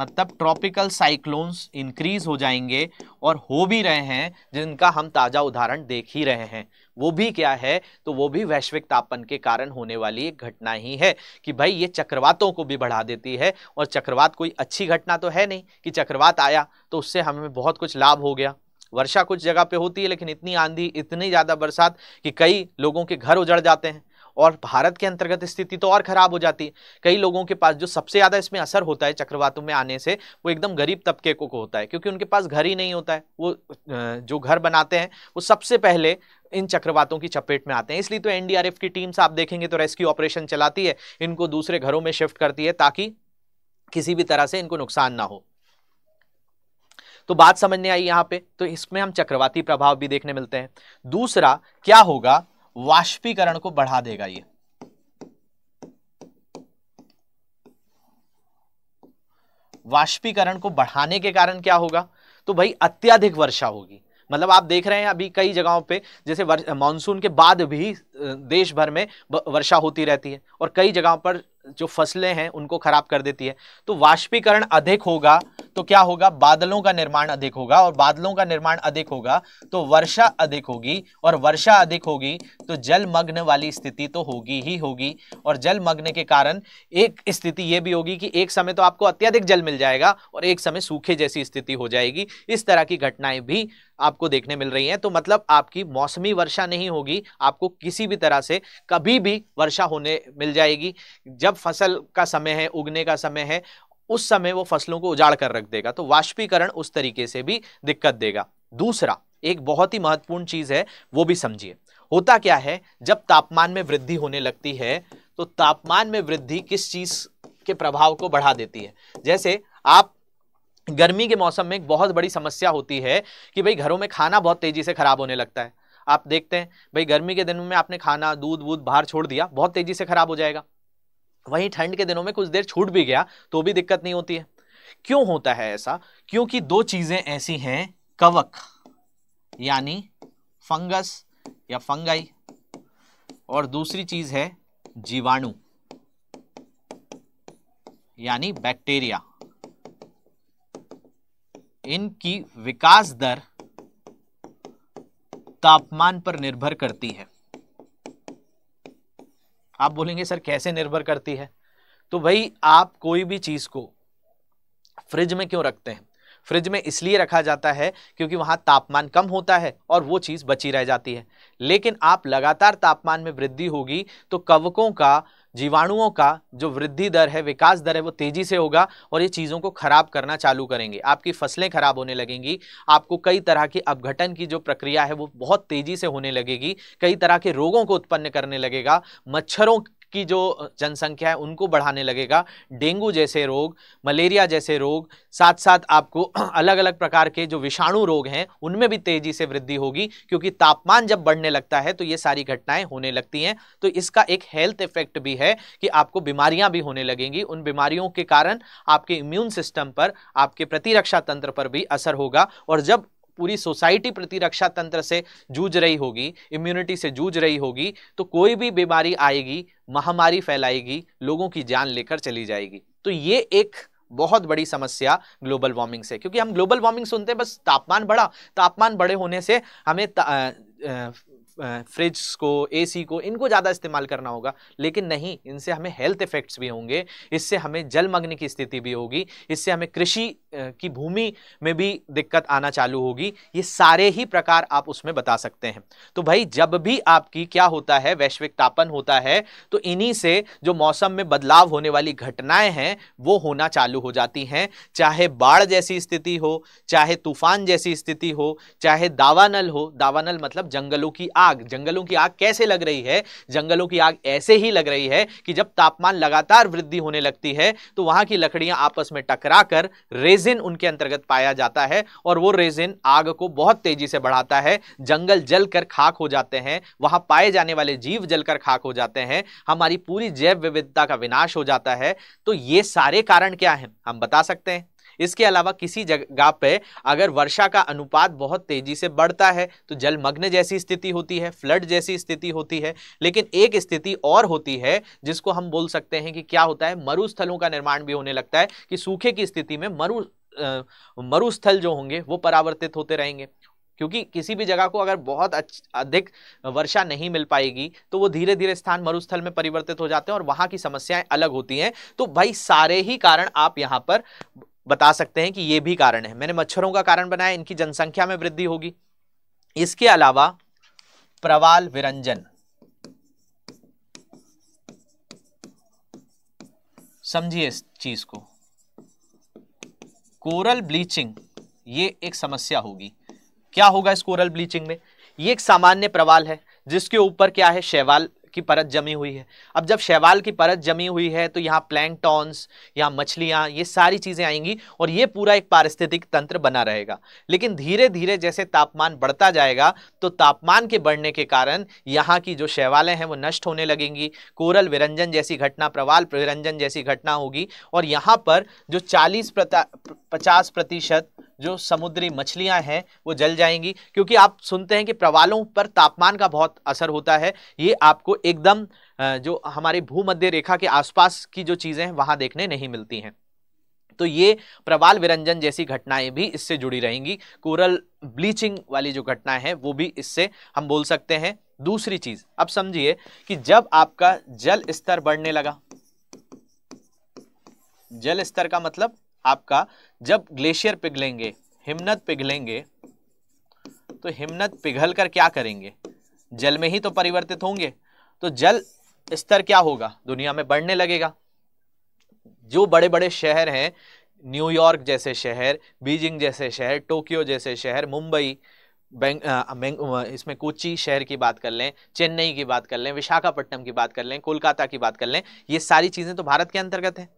मतलब ट्रॉपिकल साइक्लोन्स इंक्रीज हो जाएंगे और हो भी रहे हैं जिनका हम ताज़ा उदाहरण देख ही रहे हैं वो भी क्या है तो वो भी वैश्विक तापन के कारण होने वाली एक घटना ही है कि भाई ये चक्रवातों को भी बढ़ा देती है और चक्रवात कोई अच्छी घटना तो है नहीं कि चक्रवात आया तो उससे हमें बहुत कुछ लाभ हो गया वर्षा कुछ जगह पे होती है लेकिन इतनी आंधी इतनी ज़्यादा बरसात कि कई लोगों के घर उजड़ जाते हैं और भारत के अंतर्गत स्थिति तो और ख़राब हो जाती कई लोगों के पास जो सबसे ज़्यादा इसमें असर होता है चक्रवातों में आने से वो एकदम गरीब तबके को होता है क्योंकि उनके पास घर ही नहीं होता है वो जो घर बनाते हैं वो सबसे पहले इन चक्रवातों की चपेट में आते हैं इसलिए तो एनडीआरएफ की टीम्स आप देखेंगे तो रेस्क्यू ऑपरेशन चलाती है इनको दूसरे घरों में शिफ्ट करती है ताकि किसी भी तरह से इनको नुकसान ना हो तो बात समझने आई यहाँ पे तो इसमें हम चक्रवाती प्रभाव भी देखने मिलते हैं दूसरा क्या होगा वाष्पीकरण को बढ़ा देगा ये वाष्पीकरण को बढ़ाने के कारण क्या होगा तो भाई अत्याधिक वर्षा होगी मतलब आप देख रहे हैं अभी कई जगहों पे जैसे मानसून के बाद भी देश भर में वर्षा होती रहती है और कई जगहों पर जो फसलें हैं उनको खराब कर देती है तो वाष्पीकरण अधिक होगा तो क्या होगा बादलों का निर्माण अधिक होगा और बादलों का निर्माण अधिक होगा तो वर्षा अधिक होगी और वर्षा अधिक होगी तो जलमग्न वाली स्थिति तो होगी ही होगी और जलमग्न के कारण एक स्थिति यह भी होगी कि एक समय तो आपको अत्यधिक जल मिल जाएगा और एक समय सूखे जैसी स्थिति हो जाएगी इस तरह की घटनाएं भी आपको देखने मिल रही हैं तो मतलब आपकी मौसमी वर्षा नहीं होगी आपको किसी भी तरह से कभी भी वर्षा होने मिल जाएगी जब जब फसल का समय है उगने का समय है उस समय वो फसलों को उजाड़ कर रख देगा तो वाष्पीकरण उस तरीके से भी दिक्कत देगा दूसरा एक बहुत ही महत्वपूर्ण चीज है वो भी समझिए होता क्या है जब तापमान में वृद्धि होने लगती है तो तापमान में वृद्धि किस चीज के प्रभाव को बढ़ा देती है जैसे आप गर्मी के मौसम में एक बहुत बड़ी समस्या होती है कि भाई घरों में खाना बहुत तेजी से खराब होने लगता है आप देखते हैं भाई गर्मी के दिनों में आपने खाना दूध वूध बाहर छोड़ दिया बहुत तेजी से खराब हो जाएगा वहीं ठंड के दिनों में कुछ देर छूट भी गया तो भी दिक्कत नहीं होती है क्यों होता है ऐसा क्योंकि दो चीजें ऐसी हैं कवक यानी फंगस या फंगाई और दूसरी चीज है जीवाणु यानी बैक्टीरिया इनकी विकास दर तापमान पर निर्भर करती है आप बोलेंगे सर कैसे निर्भर करती है तो भाई आप कोई भी चीज़ को फ्रिज में क्यों रखते हैं फ्रिज में इसलिए रखा जाता है क्योंकि वहाँ तापमान कम होता है और वो चीज़ बची रह जाती है लेकिन आप लगातार तापमान में वृद्धि होगी तो कवकों का जीवाणुओं का जो वृद्धि दर है विकास दर है वो तेजी से होगा और ये चीज़ों को ख़राब करना चालू करेंगे आपकी फसलें ख़राब होने लगेंगी आपको कई तरह की अपघटन की जो प्रक्रिया है वो बहुत तेज़ी से होने लगेगी कई तरह के रोगों को उत्पन्न करने लगेगा मच्छरों की जो जनसंख्या है उनको बढ़ाने लगेगा डेंगू जैसे रोग मलेरिया जैसे रोग साथ साथ आपको (clears throat) अलग अलग प्रकार के जो विषाणु रोग हैं उनमें भी तेजी से वृद्धि होगी क्योंकि तापमान जब बढ़ने लगता है तो ये सारी घटनाएं होने लगती हैं तो इसका एक हेल्थ इफेक्ट भी है कि आपको बीमारियां भी होने लगेंगी उन बीमारियों के कारण आपके इम्यून सिस्टम पर आपके प्रतिरक्षा तंत्र पर भी असर होगा और जब पूरी सोसाइटी प्रतिरक्षा तंत्र से जूझ रही होगी इम्यूनिटी से जूझ रही होगी तो कोई भी बीमारी आएगी महामारी फैलाएगी लोगों की जान लेकर चली जाएगी तो ये एक बहुत बड़ी समस्या ग्लोबल वार्मिंग से क्योंकि हम ग्लोबल वार्मिंग सुनते हैं बस तापमान बढ़ा तापमान बढ़े होने से हमें फ्रिज को एसी को इनको ज़्यादा इस्तेमाल करना होगा लेकिन नहीं इनसे हमें हेल्थ इफ़ेक्ट्स भी होंगे इससे हमें जलमग्न की स्थिति भी होगी इससे हमें कृषि की भूमि में भी दिक्कत आना चालू होगी ये सारे ही प्रकार आप उसमें बता सकते हैं तो भाई जब भी आपकी क्या होता है वैश्विक तापन होता है तो इन्हीं से जो मौसम में बदलाव होने वाली घटनाएं हैं वो होना चालू हो जाती हैं चाहे बाढ़ जैसी स्थिति हो चाहे तूफान जैसी स्थिति हो चाहे दावानल हो दावानल मतलब जंगलों की आग जंगलों की आग कैसे लग रही है जंगलों की आग ऐसे ही लग रही है कि जब तापमान लगातार वृद्धि होने लगती है तो वहां की लकड़ियां आपस में टकरा कर रेज रेजिन उनके अंतर्गत पाया जाता है और वो रेजिन आग को बहुत तेजी से बढ़ाता है जंगल जल कर खाक हो जाते हैं वहां पाए जाने वाले जीव जलकर खाक हो जाते हैं हमारी पूरी जैव विविधता का विनाश हो जाता है तो ये सारे कारण क्या हैं हम बता सकते हैं इसके अलावा किसी जगह पे अगर वर्षा का अनुपात बहुत तेजी से बढ़ता है तो जलमग्न जैसी स्थिति होती है फ्लड जैसी स्थिति होती है लेकिन एक स्थिति और होती है जिसको हम बोल सकते हैं कि क्या होता है मरुस्थलों का निर्माण भी होने लगता है कि सूखे की स्थिति में मरु मरुस्थल जो होंगे वो परावर्तित होते रहेंगे क्योंकि किसी भी जगह को अगर बहुत अधिक वर्षा नहीं मिल पाएगी तो वो धीरे धीरे स्थान मरुस्थल में परिवर्तित हो जाते हैं और वहाँ की समस्याएं अलग होती हैं तो भाई सारे ही कारण आप यहाँ पर बता सकते हैं कि ये भी कारण है मैंने मच्छरों का कारण बनाया इनकी जनसंख्या में वृद्धि होगी इसके अलावा प्रवाल विरंजन समझिए इस चीज को कोरल ब्लीचिंग ये एक समस्या होगी क्या होगा इस कोरल ब्लीचिंग में ये एक सामान्य प्रवाल है जिसके ऊपर क्या है शैवाल की परत जमी हुई है अब जब शैवाल की परत जमी हुई है तो यहाँ प्लैंकटॉन्स यहाँ मछलियाँ ये सारी चीज़ें आएंगी और ये पूरा एक पारिस्थितिक तंत्र बना रहेगा लेकिन धीरे धीरे जैसे तापमान बढ़ता जाएगा तो तापमान के बढ़ने के कारण यहाँ की जो शैवालें हैं वो नष्ट होने लगेंगी कोरल विरंजन जैसी घटना प्रवाल विरंजन जैसी घटना होगी और यहाँ पर जो चालीस पचास प्रतिशत जो समुद्री मछलियां हैं वो जल जाएंगी क्योंकि आप सुनते हैं कि प्रवालों पर तापमान का बहुत असर होता है ये आपको एकदम जो हमारी भूमध्य रेखा के आसपास की जो चीज़ें हैं वहाँ देखने नहीं मिलती हैं तो ये प्रवाल विरंजन जैसी घटनाएं भी इससे जुड़ी रहेंगी कोरल ब्लीचिंग वाली जो घटनाएं हैं वो भी इससे हम बोल सकते हैं दूसरी चीज अब समझिए कि जब आपका जल स्तर बढ़ने लगा जल स्तर का मतलब आपका जब ग्लेशियर पिघलेंगे हिमनद पिघलेंगे तो हिमनद पिघल कर क्या करेंगे जल में ही तो परिवर्तित होंगे तो जल स्तर क्या होगा दुनिया में बढ़ने लगेगा जो बड़े बड़े शहर हैं न्यूयॉर्क जैसे शहर बीजिंग जैसे शहर टोक्यो जैसे शहर मुंबई बैंक इसमें कोची शहर की बात कर लें चेन्नई की बात कर लें विशाखापट्टनम की बात कर लें कोलकाता की बात कर लें ये सारी चीज़ें तो भारत के अंतर्गत हैं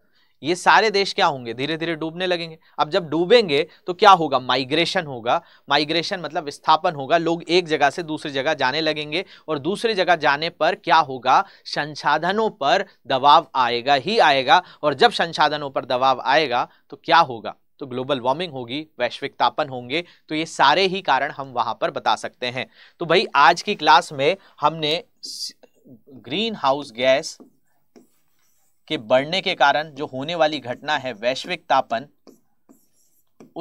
ये सारे देश क्या होंगे धीरे धीरे डूबने लगेंगे अब जब डूबेंगे तो क्या होगा माइग्रेशन होगा माइग्रेशन मतलब विस्थापन होगा लोग एक जगह से दूसरी जगह जाने लगेंगे और दूसरी जगह जाने पर क्या होगा संसाधनों पर दबाव आएगा ही आएगा और जब संसाधनों पर दबाव आएगा तो क्या होगा तो ग्लोबल वार्मिंग होगी वैश्विक तापन होंगे तो ये सारे ही कारण हम वहाँ पर बता सकते हैं तो भाई आज की क्लास में हमने ग्रीन हाउस गैस के बढ़ने के कारण जो होने वाली घटना है वैश्विक तापन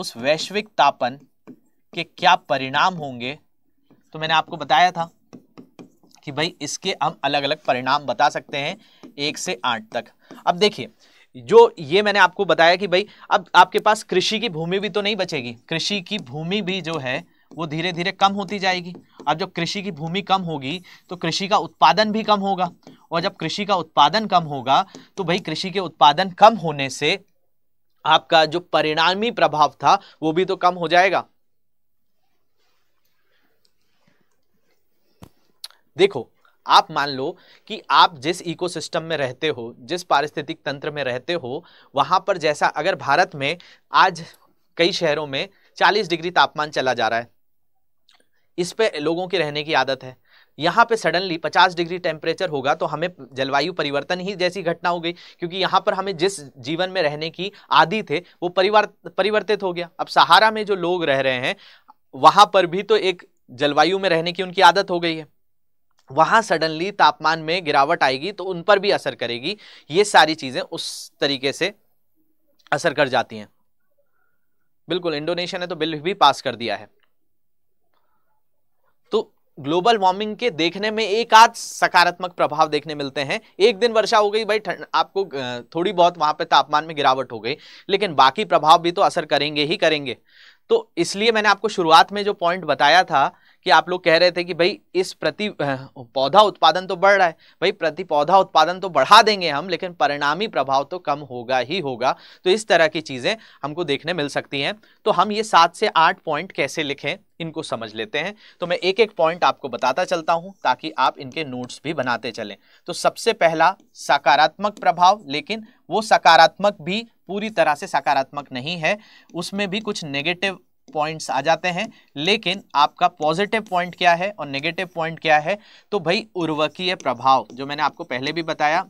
उस वैश्विक तापन के क्या परिणाम होंगे तो मैंने आपको बताया था कि भाई इसके हम अलग अलग परिणाम बता सकते हैं एक से आठ तक अब देखिए जो ये मैंने आपको बताया कि भाई अब आपके पास कृषि की भूमि भी तो नहीं बचेगी कृषि की भूमि भी जो है वो धीरे धीरे कम होती जाएगी अब जब कृषि की भूमि कम होगी तो कृषि का उत्पादन भी कम होगा और जब कृषि का उत्पादन कम होगा तो भाई कृषि के उत्पादन कम होने से आपका जो परिणामी प्रभाव था वो भी तो कम हो जाएगा देखो आप मान लो कि आप जिस इकोसिस्टम में रहते हो जिस पारिस्थितिक तंत्र में रहते हो वहां पर जैसा अगर भारत में आज कई शहरों में 40 डिग्री तापमान चला जा रहा है इस पे लोगों की रहने की आदत है यहाँ पे सडनली 50 डिग्री टेम्परेचर होगा तो हमें जलवायु परिवर्तन ही जैसी घटना हो गई क्योंकि यहाँ पर हमें जिस जीवन में रहने की आदि थे वो परिवार परिवर्तित हो गया अब सहारा में जो लोग रह रहे हैं वहाँ पर भी तो एक जलवायु में रहने की उनकी आदत हो गई है वहाँ सडनली तापमान में गिरावट आएगी तो उन पर भी असर करेगी ये सारी चीज़ें उस तरीके से असर कर जाती हैं बिल्कुल इंडोनेशिया ने तो बिल भी पास कर दिया है ग्लोबल वार्मिंग के देखने में एक आध सकारात्मक प्रभाव देखने मिलते हैं एक दिन वर्षा हो गई भाई आपको थोड़ी बहुत वहां पे तापमान में गिरावट हो गई लेकिन बाकी प्रभाव भी तो असर करेंगे ही करेंगे तो इसलिए मैंने आपको शुरुआत में जो पॉइंट बताया था कि आप लोग कह रहे थे कि भाई इस प्रति पौधा उत्पादन तो बढ़ रहा है भाई प्रति पौधा उत्पादन तो बढ़ा देंगे हम लेकिन परिणामी प्रभाव तो कम होगा ही होगा तो इस तरह की चीज़ें हमको देखने मिल सकती हैं तो हम ये सात से आठ पॉइंट कैसे लिखें इनको समझ लेते हैं तो मैं एक एक पॉइंट आपको बताता चलता हूं ताकि आप इनके नोट्स भी बनाते चलें तो सबसे पहला सकारात्मक प्रभाव लेकिन वो सकारात्मक भी पूरी तरह से सकारात्मक नहीं है उसमें भी कुछ नेगेटिव पॉइंट्स आ जाते हैं लेकिन आपका पॉजिटिव पॉइंट क्या है और नेगेटिव पॉइंट क्या है तो भाई उर्वकीय प्रभाव जो मैंने आपको पहले भी बताया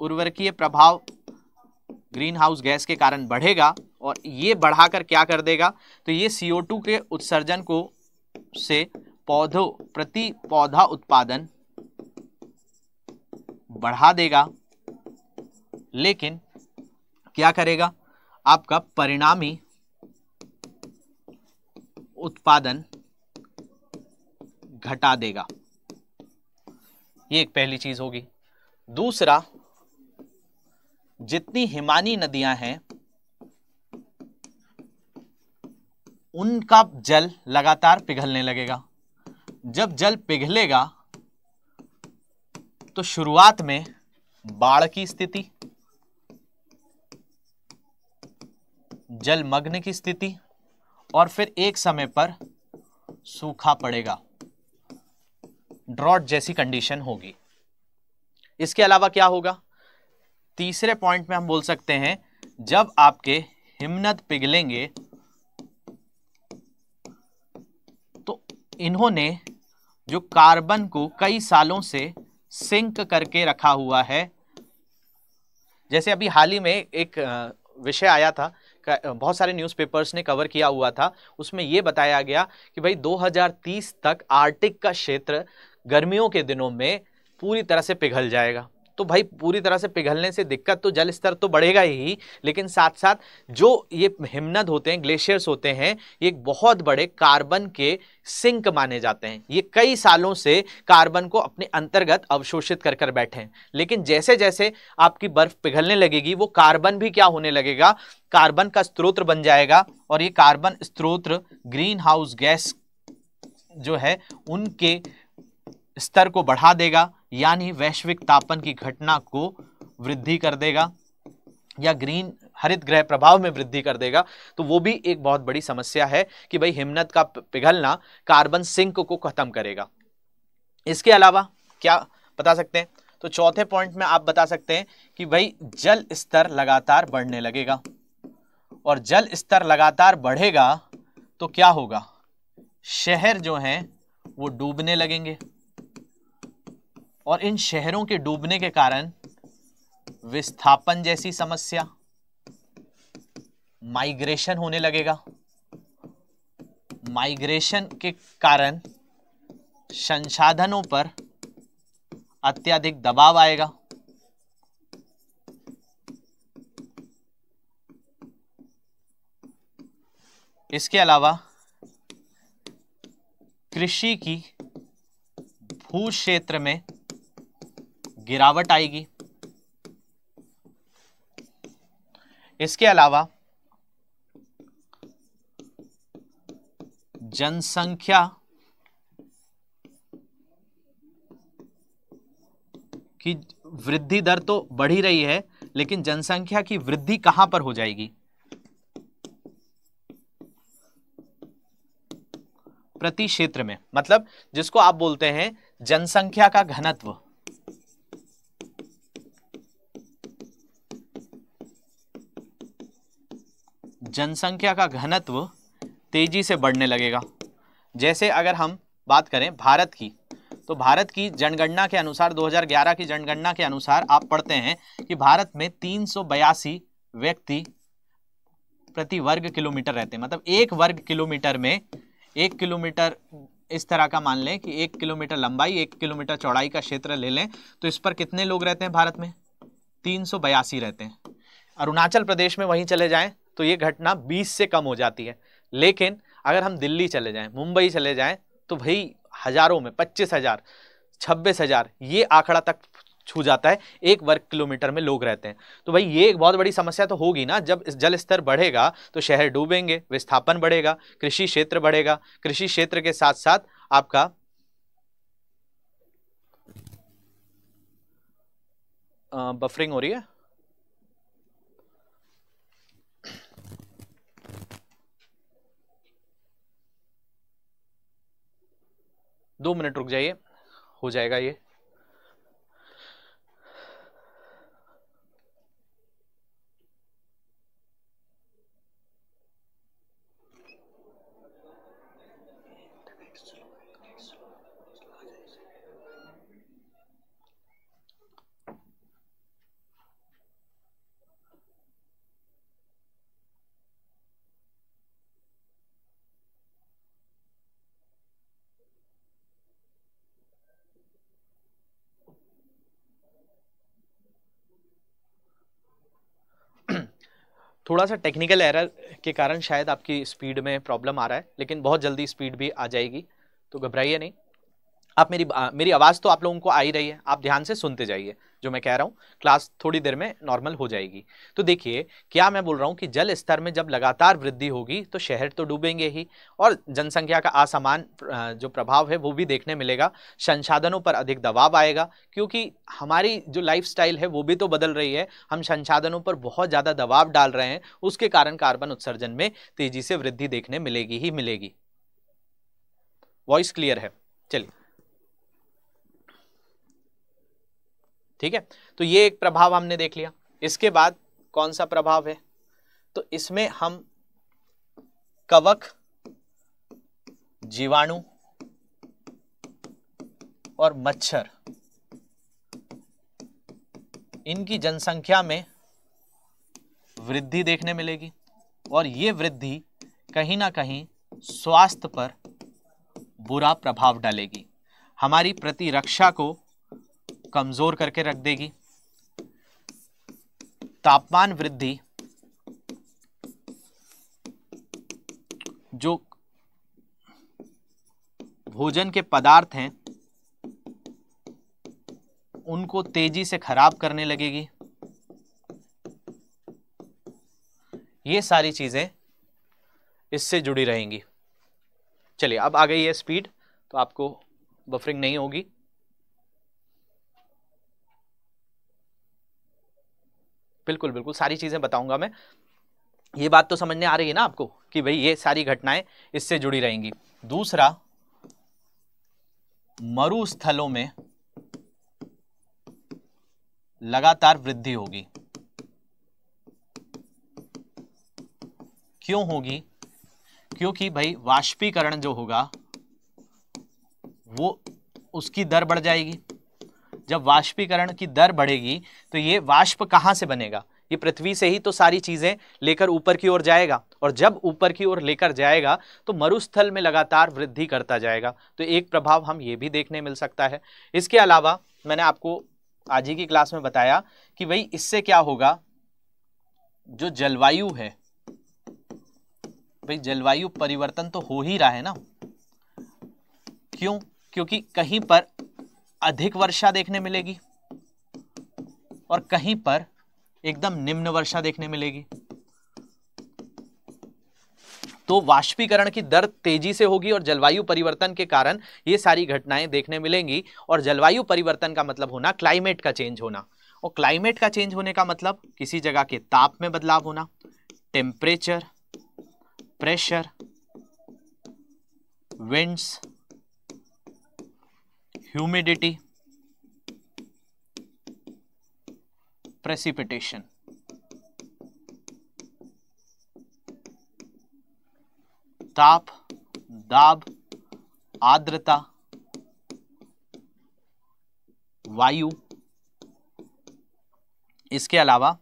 उर्वकीय प्रभाव ग्रीन हाउस गैस के कारण बढ़ेगा और ये बढ़ाकर क्या कर देगा तो ये CO2 के उत्सर्जन को से पौधों प्रति पौधा उत्पादन बढ़ा देगा लेकिन क्या करेगा आपका परिणामी उत्पादन घटा देगा ये एक पहली चीज होगी दूसरा जितनी हिमानी नदियां हैं उनका जल लगातार पिघलने लगेगा जब जल पिघलेगा तो शुरुआत में बाढ़ की स्थिति जलमग्न की स्थिति और फिर एक समय पर सूखा पड़ेगा ड्रॉट जैसी कंडीशन होगी इसके अलावा क्या होगा तीसरे पॉइंट में हम बोल सकते हैं जब आपके हिमनद पिघलेंगे तो इन्होंने जो कार्बन को कई सालों से सिंक करके रखा हुआ है जैसे अभी हाल ही में एक विषय आया था बहुत सारे न्यूज़पेपर्स ने कवर किया हुआ था उसमें ये बताया गया कि भाई 2030 तक आर्टिक का क्षेत्र गर्मियों के दिनों में पूरी तरह से पिघल जाएगा तो भाई पूरी तरह से पिघलने से दिक्कत तो जल स्तर तो बढ़ेगा ही लेकिन साथ साथ जो ये हिमनद होते हैं ग्लेशियर्स होते हैं ये बहुत बड़े कार्बन के सिंक माने जाते हैं ये कई सालों से कार्बन को अपने अंतर्गत अवशोषित कर कर बैठे हैं लेकिन जैसे जैसे आपकी बर्फ पिघलने लगेगी वो कार्बन भी क्या होने लगेगा कार्बन का स्त्रोत्र बन जाएगा और ये कार्बन स्त्रोत्र ग्रीन हाउस गैस जो है उनके स्तर को बढ़ा देगा यानी वैश्विक तापन की घटना को वृद्धि कर देगा या ग्रीन हरित ग्रह प्रभाव में वृद्धि कर देगा तो वो भी एक बहुत बड़ी समस्या है कि भाई हिमनद का पिघलना कार्बन सिंक को खत्म करेगा इसके अलावा क्या बता सकते हैं तो चौथे पॉइंट में आप बता सकते हैं कि भाई जल स्तर लगातार बढ़ने लगेगा और जल स्तर लगातार बढ़ेगा तो क्या होगा शहर जो हैं वो डूबने लगेंगे और इन शहरों के डूबने के कारण विस्थापन जैसी समस्या माइग्रेशन होने लगेगा माइग्रेशन के कारण संसाधनों पर अत्यधिक दबाव आएगा इसके अलावा कृषि की भू क्षेत्र में गिरावट आएगी इसके अलावा जनसंख्या की वृद्धि दर तो बढ़ी रही है लेकिन जनसंख्या की वृद्धि कहां पर हो जाएगी प्रति क्षेत्र में मतलब जिसको आप बोलते हैं जनसंख्या का घनत्व जनसंख्या का घनत्व तेज़ी से बढ़ने लगेगा जैसे अगर हम बात करें भारत की तो भारत की जनगणना के अनुसार 2011 की जनगणना के अनुसार आप पढ़ते हैं कि भारत में तीन व्यक्ति प्रति वर्ग किलोमीटर रहते हैं मतलब एक वर्ग किलोमीटर में एक किलोमीटर इस तरह का मान लें कि एक किलोमीटर लंबाई एक किलोमीटर चौड़ाई का क्षेत्र ले लें तो इस पर कितने लोग रहते हैं भारत में तीन रहते हैं अरुणाचल प्रदेश में वहीं चले जाएं तो ये घटना बीस से कम हो जाती है लेकिन अगर हम दिल्ली चले जाएँ मुंबई चले जाएँ तो भाई हज़ारों में पच्चीस हज़ार छब्बीस हज़ार ये आंकड़ा तक छू जाता है एक वर्ग किलोमीटर में लोग रहते हैं तो भाई ये एक बहुत बड़ी समस्या तो होगी ना जब जल स्तर बढ़ेगा तो शहर डूबेंगे विस्थापन बढ़ेगा कृषि क्षेत्र बढ़ेगा कृषि क्षेत्र के साथ साथ आपका बफरिंग हो रही है दो मिनट रुक जाइए हो जाएगा ये थोड़ा सा टेक्निकल एरर के कारण शायद आपकी स्पीड में प्रॉब्लम आ रहा है लेकिन बहुत जल्दी स्पीड भी आ जाएगी तो घबराइए नहीं आप मेरी आ, मेरी आवाज़ तो आप लोगों को आ ही रही है आप ध्यान से सुनते जाइए जो मैं कह रहा हूँ क्लास थोड़ी देर में नॉर्मल हो जाएगी तो देखिए क्या मैं बोल रहा हूँ कि जल स्तर में जब लगातार वृद्धि होगी तो शहर तो डूबेंगे ही और जनसंख्या का असमान जो प्रभाव है वो भी देखने मिलेगा संसाधनों पर अधिक दबाव आएगा क्योंकि हमारी जो लाइफ है वो भी तो बदल रही है हम संसाधनों पर बहुत ज़्यादा दबाव डाल रहे हैं उसके कारण कार्बन उत्सर्जन में तेज़ी से वृद्धि देखने मिलेगी ही मिलेगी वॉइस क्लियर है चलिए ठीक है तो ये एक प्रभाव हमने देख लिया इसके बाद कौन सा प्रभाव है तो इसमें हम कवक जीवाणु और मच्छर इनकी जनसंख्या में वृद्धि देखने मिलेगी और ये वृद्धि कहीं ना कहीं स्वास्थ्य पर बुरा प्रभाव डालेगी हमारी प्रतिरक्षा को कमजोर करके रख देगी तापमान वृद्धि जो भोजन के पदार्थ हैं उनको तेजी से खराब करने लगेगी ये सारी चीज़ें इससे जुड़ी रहेंगी चलिए अब आ गई है स्पीड तो आपको बफरिंग नहीं होगी बिल्कुल बिल्कुल सारी चीज़ें बताऊंगा मैं ये बात तो समझने आ रही है ना आपको कि भाई ये सारी घटनाएं इससे जुड़ी रहेंगी दूसरा मरुस्थलों में लगातार वृद्धि होगी क्यों होगी क्योंकि भाई वाष्पीकरण जो होगा वो उसकी दर बढ़ जाएगी जब वाष्पीकरण की दर बढ़ेगी तो ये वाष्प कहाँ से बनेगा ये पृथ्वी से ही तो सारी चीज़ें लेकर ऊपर की ओर जाएगा और जब ऊपर की ओर लेकर जाएगा तो मरुस्थल में लगातार वृद्धि करता जाएगा तो एक प्रभाव हम ये भी देखने मिल सकता है इसके अलावा मैंने आपको आज ही की क्लास में बताया कि भाई इससे क्या होगा जो जलवायु है भाई जलवायु परिवर्तन तो हो ही रहा है ना क्यों क्योंकि कहीं पर अधिक वर्षा देखने मिलेगी और कहीं पर एकदम निम्न वर्षा देखने मिलेगी तो वाष्पीकरण की दर तेजी से होगी और जलवायु परिवर्तन के कारण ये सारी घटनाएं देखने मिलेंगी और जलवायु परिवर्तन का मतलब होना क्लाइमेट का चेंज होना और क्लाइमेट का चेंज होने का मतलब किसी जगह के ताप में बदलाव होना temperature pressure winds humidity, precipitation. ताप दाब आर्द्रता वायु इसके अलावा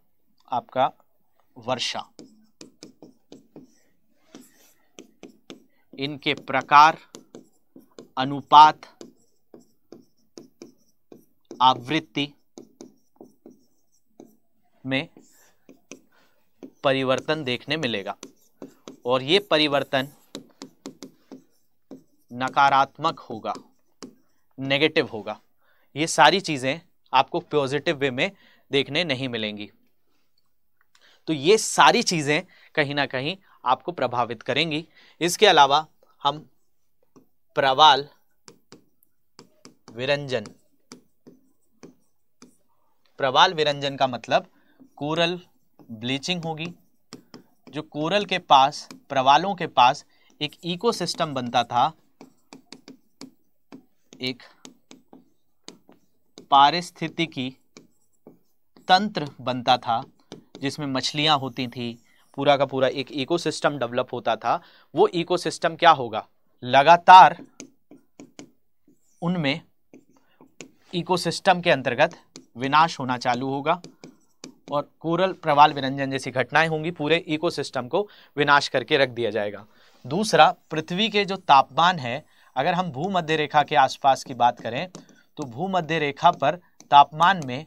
आपका वर्षा इनके प्रकार अनुपात आवृत्ति में परिवर्तन देखने मिलेगा और ये परिवर्तन नकारात्मक होगा नेगेटिव होगा ये सारी चीज़ें आपको पॉजिटिव वे में देखने नहीं मिलेंगी तो ये सारी चीज़ें कहीं ना कहीं आपको प्रभावित करेंगी इसके अलावा हम प्रवाल विरंजन प्रवाल विरंजन का मतलब कोरल ब्लीचिंग होगी जो कोरल के पास प्रवालों के पास एक इकोसिस्टम बनता था एक पारिस्थितिकी तंत्र बनता था जिसमें मछलियां होती थी पूरा का पूरा एक इकोसिस्टम डेवलप होता था वो इकोसिस्टम क्या होगा लगातार उनमें इकोसिस्टम के अंतर्गत विनाश होना चालू होगा और कोरल प्रवाल विरंजन जैसी घटनाएं होंगी पूरे इकोसिस्टम को विनाश करके रख दिया जाएगा दूसरा पृथ्वी के जो तापमान है अगर हम भूमध्य रेखा के आसपास की बात करें तो भूमध्य रेखा पर तापमान में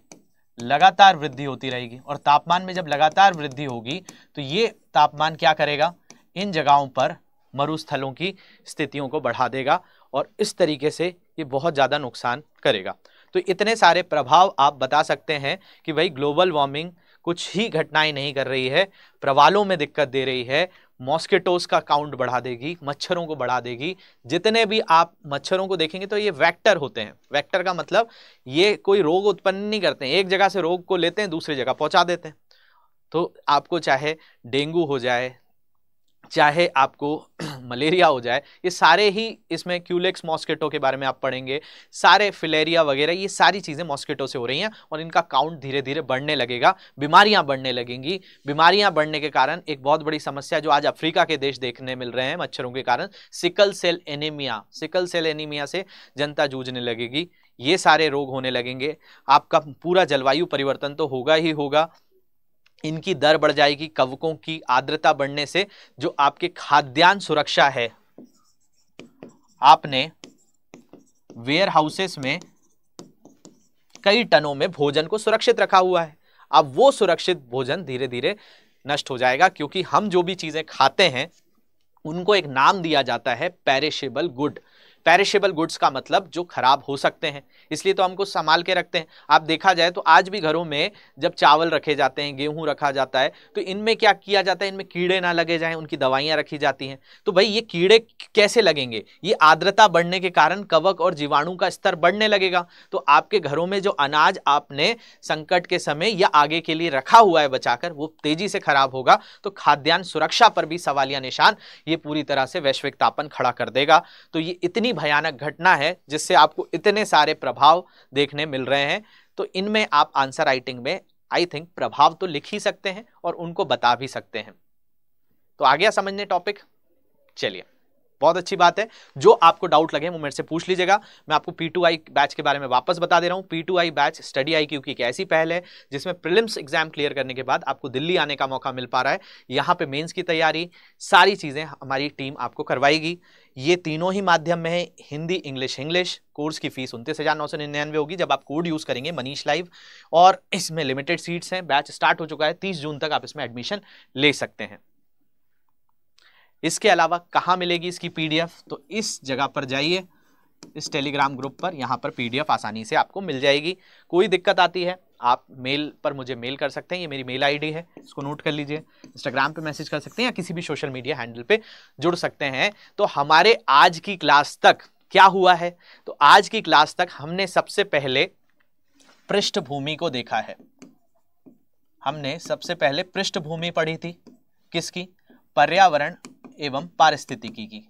लगातार वृद्धि होती रहेगी और तापमान में जब लगातार वृद्धि होगी तो ये तापमान क्या करेगा इन जगहों पर मरुस्थलों की स्थितियों को बढ़ा देगा और इस तरीके से ये बहुत ज़्यादा नुकसान करेगा तो इतने सारे प्रभाव आप बता सकते हैं कि भाई ग्लोबल वार्मिंग कुछ ही घटनाएं नहीं कर रही है प्रवालों में दिक्कत दे रही है मॉस्किटोज का काउंट बढ़ा देगी मच्छरों को बढ़ा देगी जितने भी आप मच्छरों को देखेंगे तो ये वेक्टर होते हैं वेक्टर का मतलब ये कोई रोग उत्पन्न नहीं करते एक जगह से रोग को लेते हैं दूसरी जगह पहुंचा देते हैं तो आपको चाहे डेंगू हो जाए चाहे आपको मलेरिया हो जाए ये सारे ही इसमें क्यूलेक्स मॉस्किटो के बारे में आप पढ़ेंगे सारे फिलेरिया वगैरह ये सारी चीज़ें मॉस्किटो से हो रही हैं और इनका काउंट धीरे धीरे बढ़ने लगेगा बीमारियाँ बढ़ने लगेंगी बीमारियाँ बढ़ने के कारण एक बहुत बड़ी समस्या जो आज अफ्रीका के देश देखने मिल रहे हैं मच्छरों के कारण sickle cell anaemia sickle cell anaemia से जनता जूझने लगेगी ये सारे रोग होने लगेंगे आपका पूरा जलवायु परिवर्तन तो होगा ही होगा इनकी दर बढ़ जाएगी कवकों की आर्द्रता बढ़ने से जो आपके खाद्यान्न सुरक्षा है आपने वेयर हाउसेस में कई टनों में भोजन को सुरक्षित रखा हुआ है अब वो सुरक्षित भोजन धीरे धीरे नष्ट हो जाएगा क्योंकि हम जो भी चीज़ें खाते हैं उनको एक नाम दिया जाता है पेरिशेबल गुड पैरिशेबल गुड्स का मतलब जो खराब हो सकते हैं इसलिए तो हमको संभाल के रखते हैं आप देखा जाए तो आज भी घरों में जब चावल रखे जाते हैं गेहूं रखा जाता है तो इनमें क्या किया जाता है इनमें कीड़े ना लगे जाएं उनकी दवाइयाँ रखी जाती हैं तो भाई ये कीड़े कैसे लगेंगे ये आर्द्रता बढ़ने के कारण कवक और जीवाणु का स्तर बढ़ने लगेगा तो आपके घरों में जो अनाज आपने संकट के समय या आगे के लिए रखा हुआ है बचाकर वो तेजी से खराब होगा तो खाद्यान्न सुरक्षा पर भी सवालिया निशान ये पूरी तरह से वैश्विक तापन खड़ा कर देगा तो ये इतनी भयानक घटना है जिससे आपको इतने सारे प्रभाव देखने मिल रहे हैं तो इनमें आप आंसर राइटिंग में आई थिंक प्रभाव तो लिख ही सकते हैं और उनको बता भी सकते हैं तो आ गया समझने टॉपिक चलिए बहुत अच्छी बात है जो आपको डाउट लगे वो मेरे से पूछ लीजिएगा मैं आपको पी टू आई बैच के बारे में वापस बता दे रहा हूँ P two I batch study I Q की एक ऐसी पहल है जिसमें प्रिलिम्स एग्जाम क्लियर करने के बाद आपको दिल्ली आने का मौका मिल पा रहा है यहाँ पे मेंस की तैयारी सारी चीज़ें हमारी टीम आपको करवाएगी ये तीनों ही माध्यम में है हिंदी इंग्लिश इंग्लिश कोर्स की फीस उनतीस हज़ार नौ सौ निन्यानवे होगी जब आप कोड यूज़ करेंगे मनीष लाइव और इसमें लिमिटेड सीट्स हैं बैच स्टार्ट हो चुका है तीस जून तक आप इसमें एडमिशन ले सकते हैं इसके अलावा कहाँ मिलेगी इसकी पीडीएफ तो इस जगह पर जाइए इस टेलीग्राम ग्रुप पर यहाँ पर पीडीएफ आसानी से आपको मिल जाएगी कोई दिक्कत आती है आप मेल पर मुझे मेल कर सकते हैं ये मेरी मेल आईडी है इसको नोट कर लीजिए इंस्टाग्राम पे मैसेज कर सकते हैं या किसी भी सोशल मीडिया हैंडल पे जुड़ सकते हैं तो हमारे आज की क्लास तक क्या हुआ है तो आज की क्लास तक हमने सबसे पहले पृष्ठभूमि को देखा है हमने सबसे पहले पृष्ठभूमि पढ़ी थी किसकी पर्यावरण एवं पारिस्थितिकी की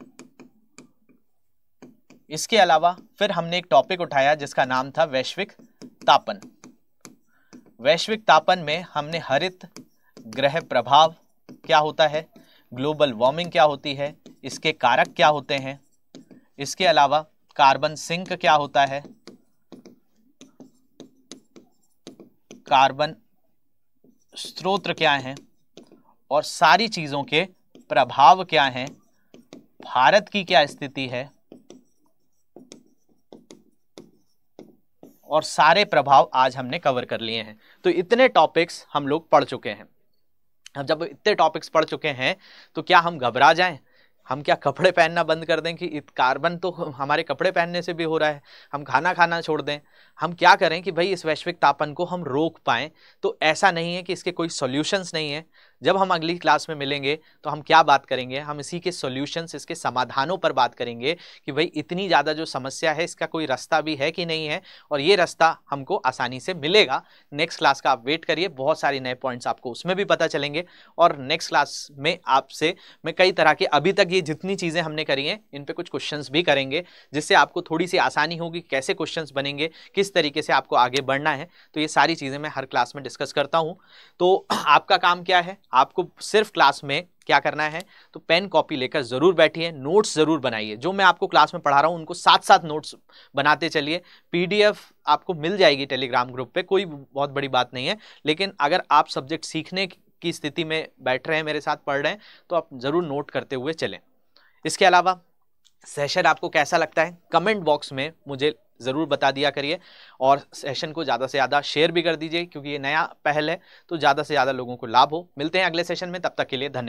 इसके अलावा फिर हमने एक टॉपिक उठाया जिसका नाम था वैश्विक तापन वैश्विक तापन में हमने हरित ग्रह प्रभाव क्या होता है ग्लोबल वार्मिंग क्या होती है इसके कारक क्या होते हैं इसके अलावा कार्बन सिंक क्या होता है कार्बन स्रोत क्या हैं और सारी चीज़ों के प्रभाव क्या हैं भारत की क्या स्थिति है और सारे प्रभाव आज हमने कवर कर लिए हैं तो इतने टॉपिक्स हम लोग पढ़ चुके हैं अब जब इतने टॉपिक्स पढ़ चुके हैं तो क्या हम घबरा जाएं हम क्या कपड़े पहनना बंद कर दें कि कार्बन तो हमारे कपड़े पहनने से भी हो रहा है हम खाना खाना छोड़ दें हम क्या करें कि भाई इस वैश्विक तापन को हम रोक पाएँ तो ऐसा नहीं है कि इसके कोई सॉल्यूशंस नहीं है जब हम अगली क्लास में मिलेंगे तो हम क्या बात करेंगे हम इसी के सॉल्यूशंस इसके समाधानों पर बात करेंगे कि भाई इतनी ज़्यादा जो समस्या है इसका कोई रास्ता भी है कि नहीं है और ये रास्ता हमको आसानी से मिलेगा नेक्स्ट क्लास का आप वेट करिए बहुत सारे नए पॉइंट्स आपको उसमें भी पता चलेंगे और नेक्स्ट क्लास में आपसे मैं कई तरह के अभी तक ये जितनी चीज़ें हमने करी हैं इन पर कुछ क्वेश्चन भी करेंगे जिससे आपको थोड़ी सी आसानी होगी कैसे क्वेश्चन बनेंगे किस तरीके से आपको आगे बढ़ना है तो ये सारी चीज़ें मैं हर क्लास में डिस्कस करता हूँ तो (clears throat) आपका काम क्या है आपको सिर्फ क्लास में क्या करना है तो पेन कॉपी लेकर ज़रूर बैठिए नोट्स ज़रूर बनाइए जो मैं आपको क्लास में पढ़ा रहा हूँ उनको साथ साथ नोट्स बनाते चलिए पीडीएफ आपको मिल जाएगी टेलीग्राम ग्रुप पे कोई बहुत बड़ी बात नहीं है लेकिन अगर आप सब्जेक्ट सीखने की स्थिति में बैठ रहे हैं मेरे साथ पढ़ रहे हैं तो आप ज़रूर नोट करते हुए चलें इसके अलावा सेशन आपको कैसा लगता है कमेंट बॉक्स में मुझे ज़रूर बता दिया करिए और सेशन को ज़्यादा से ज़्यादा शेयर भी कर दीजिए क्योंकि ये नया पहल है तो ज़्यादा से ज़्यादा लोगों को लाभ हो मिलते हैं अगले सेशन में तब तक के लिए धन्यवाद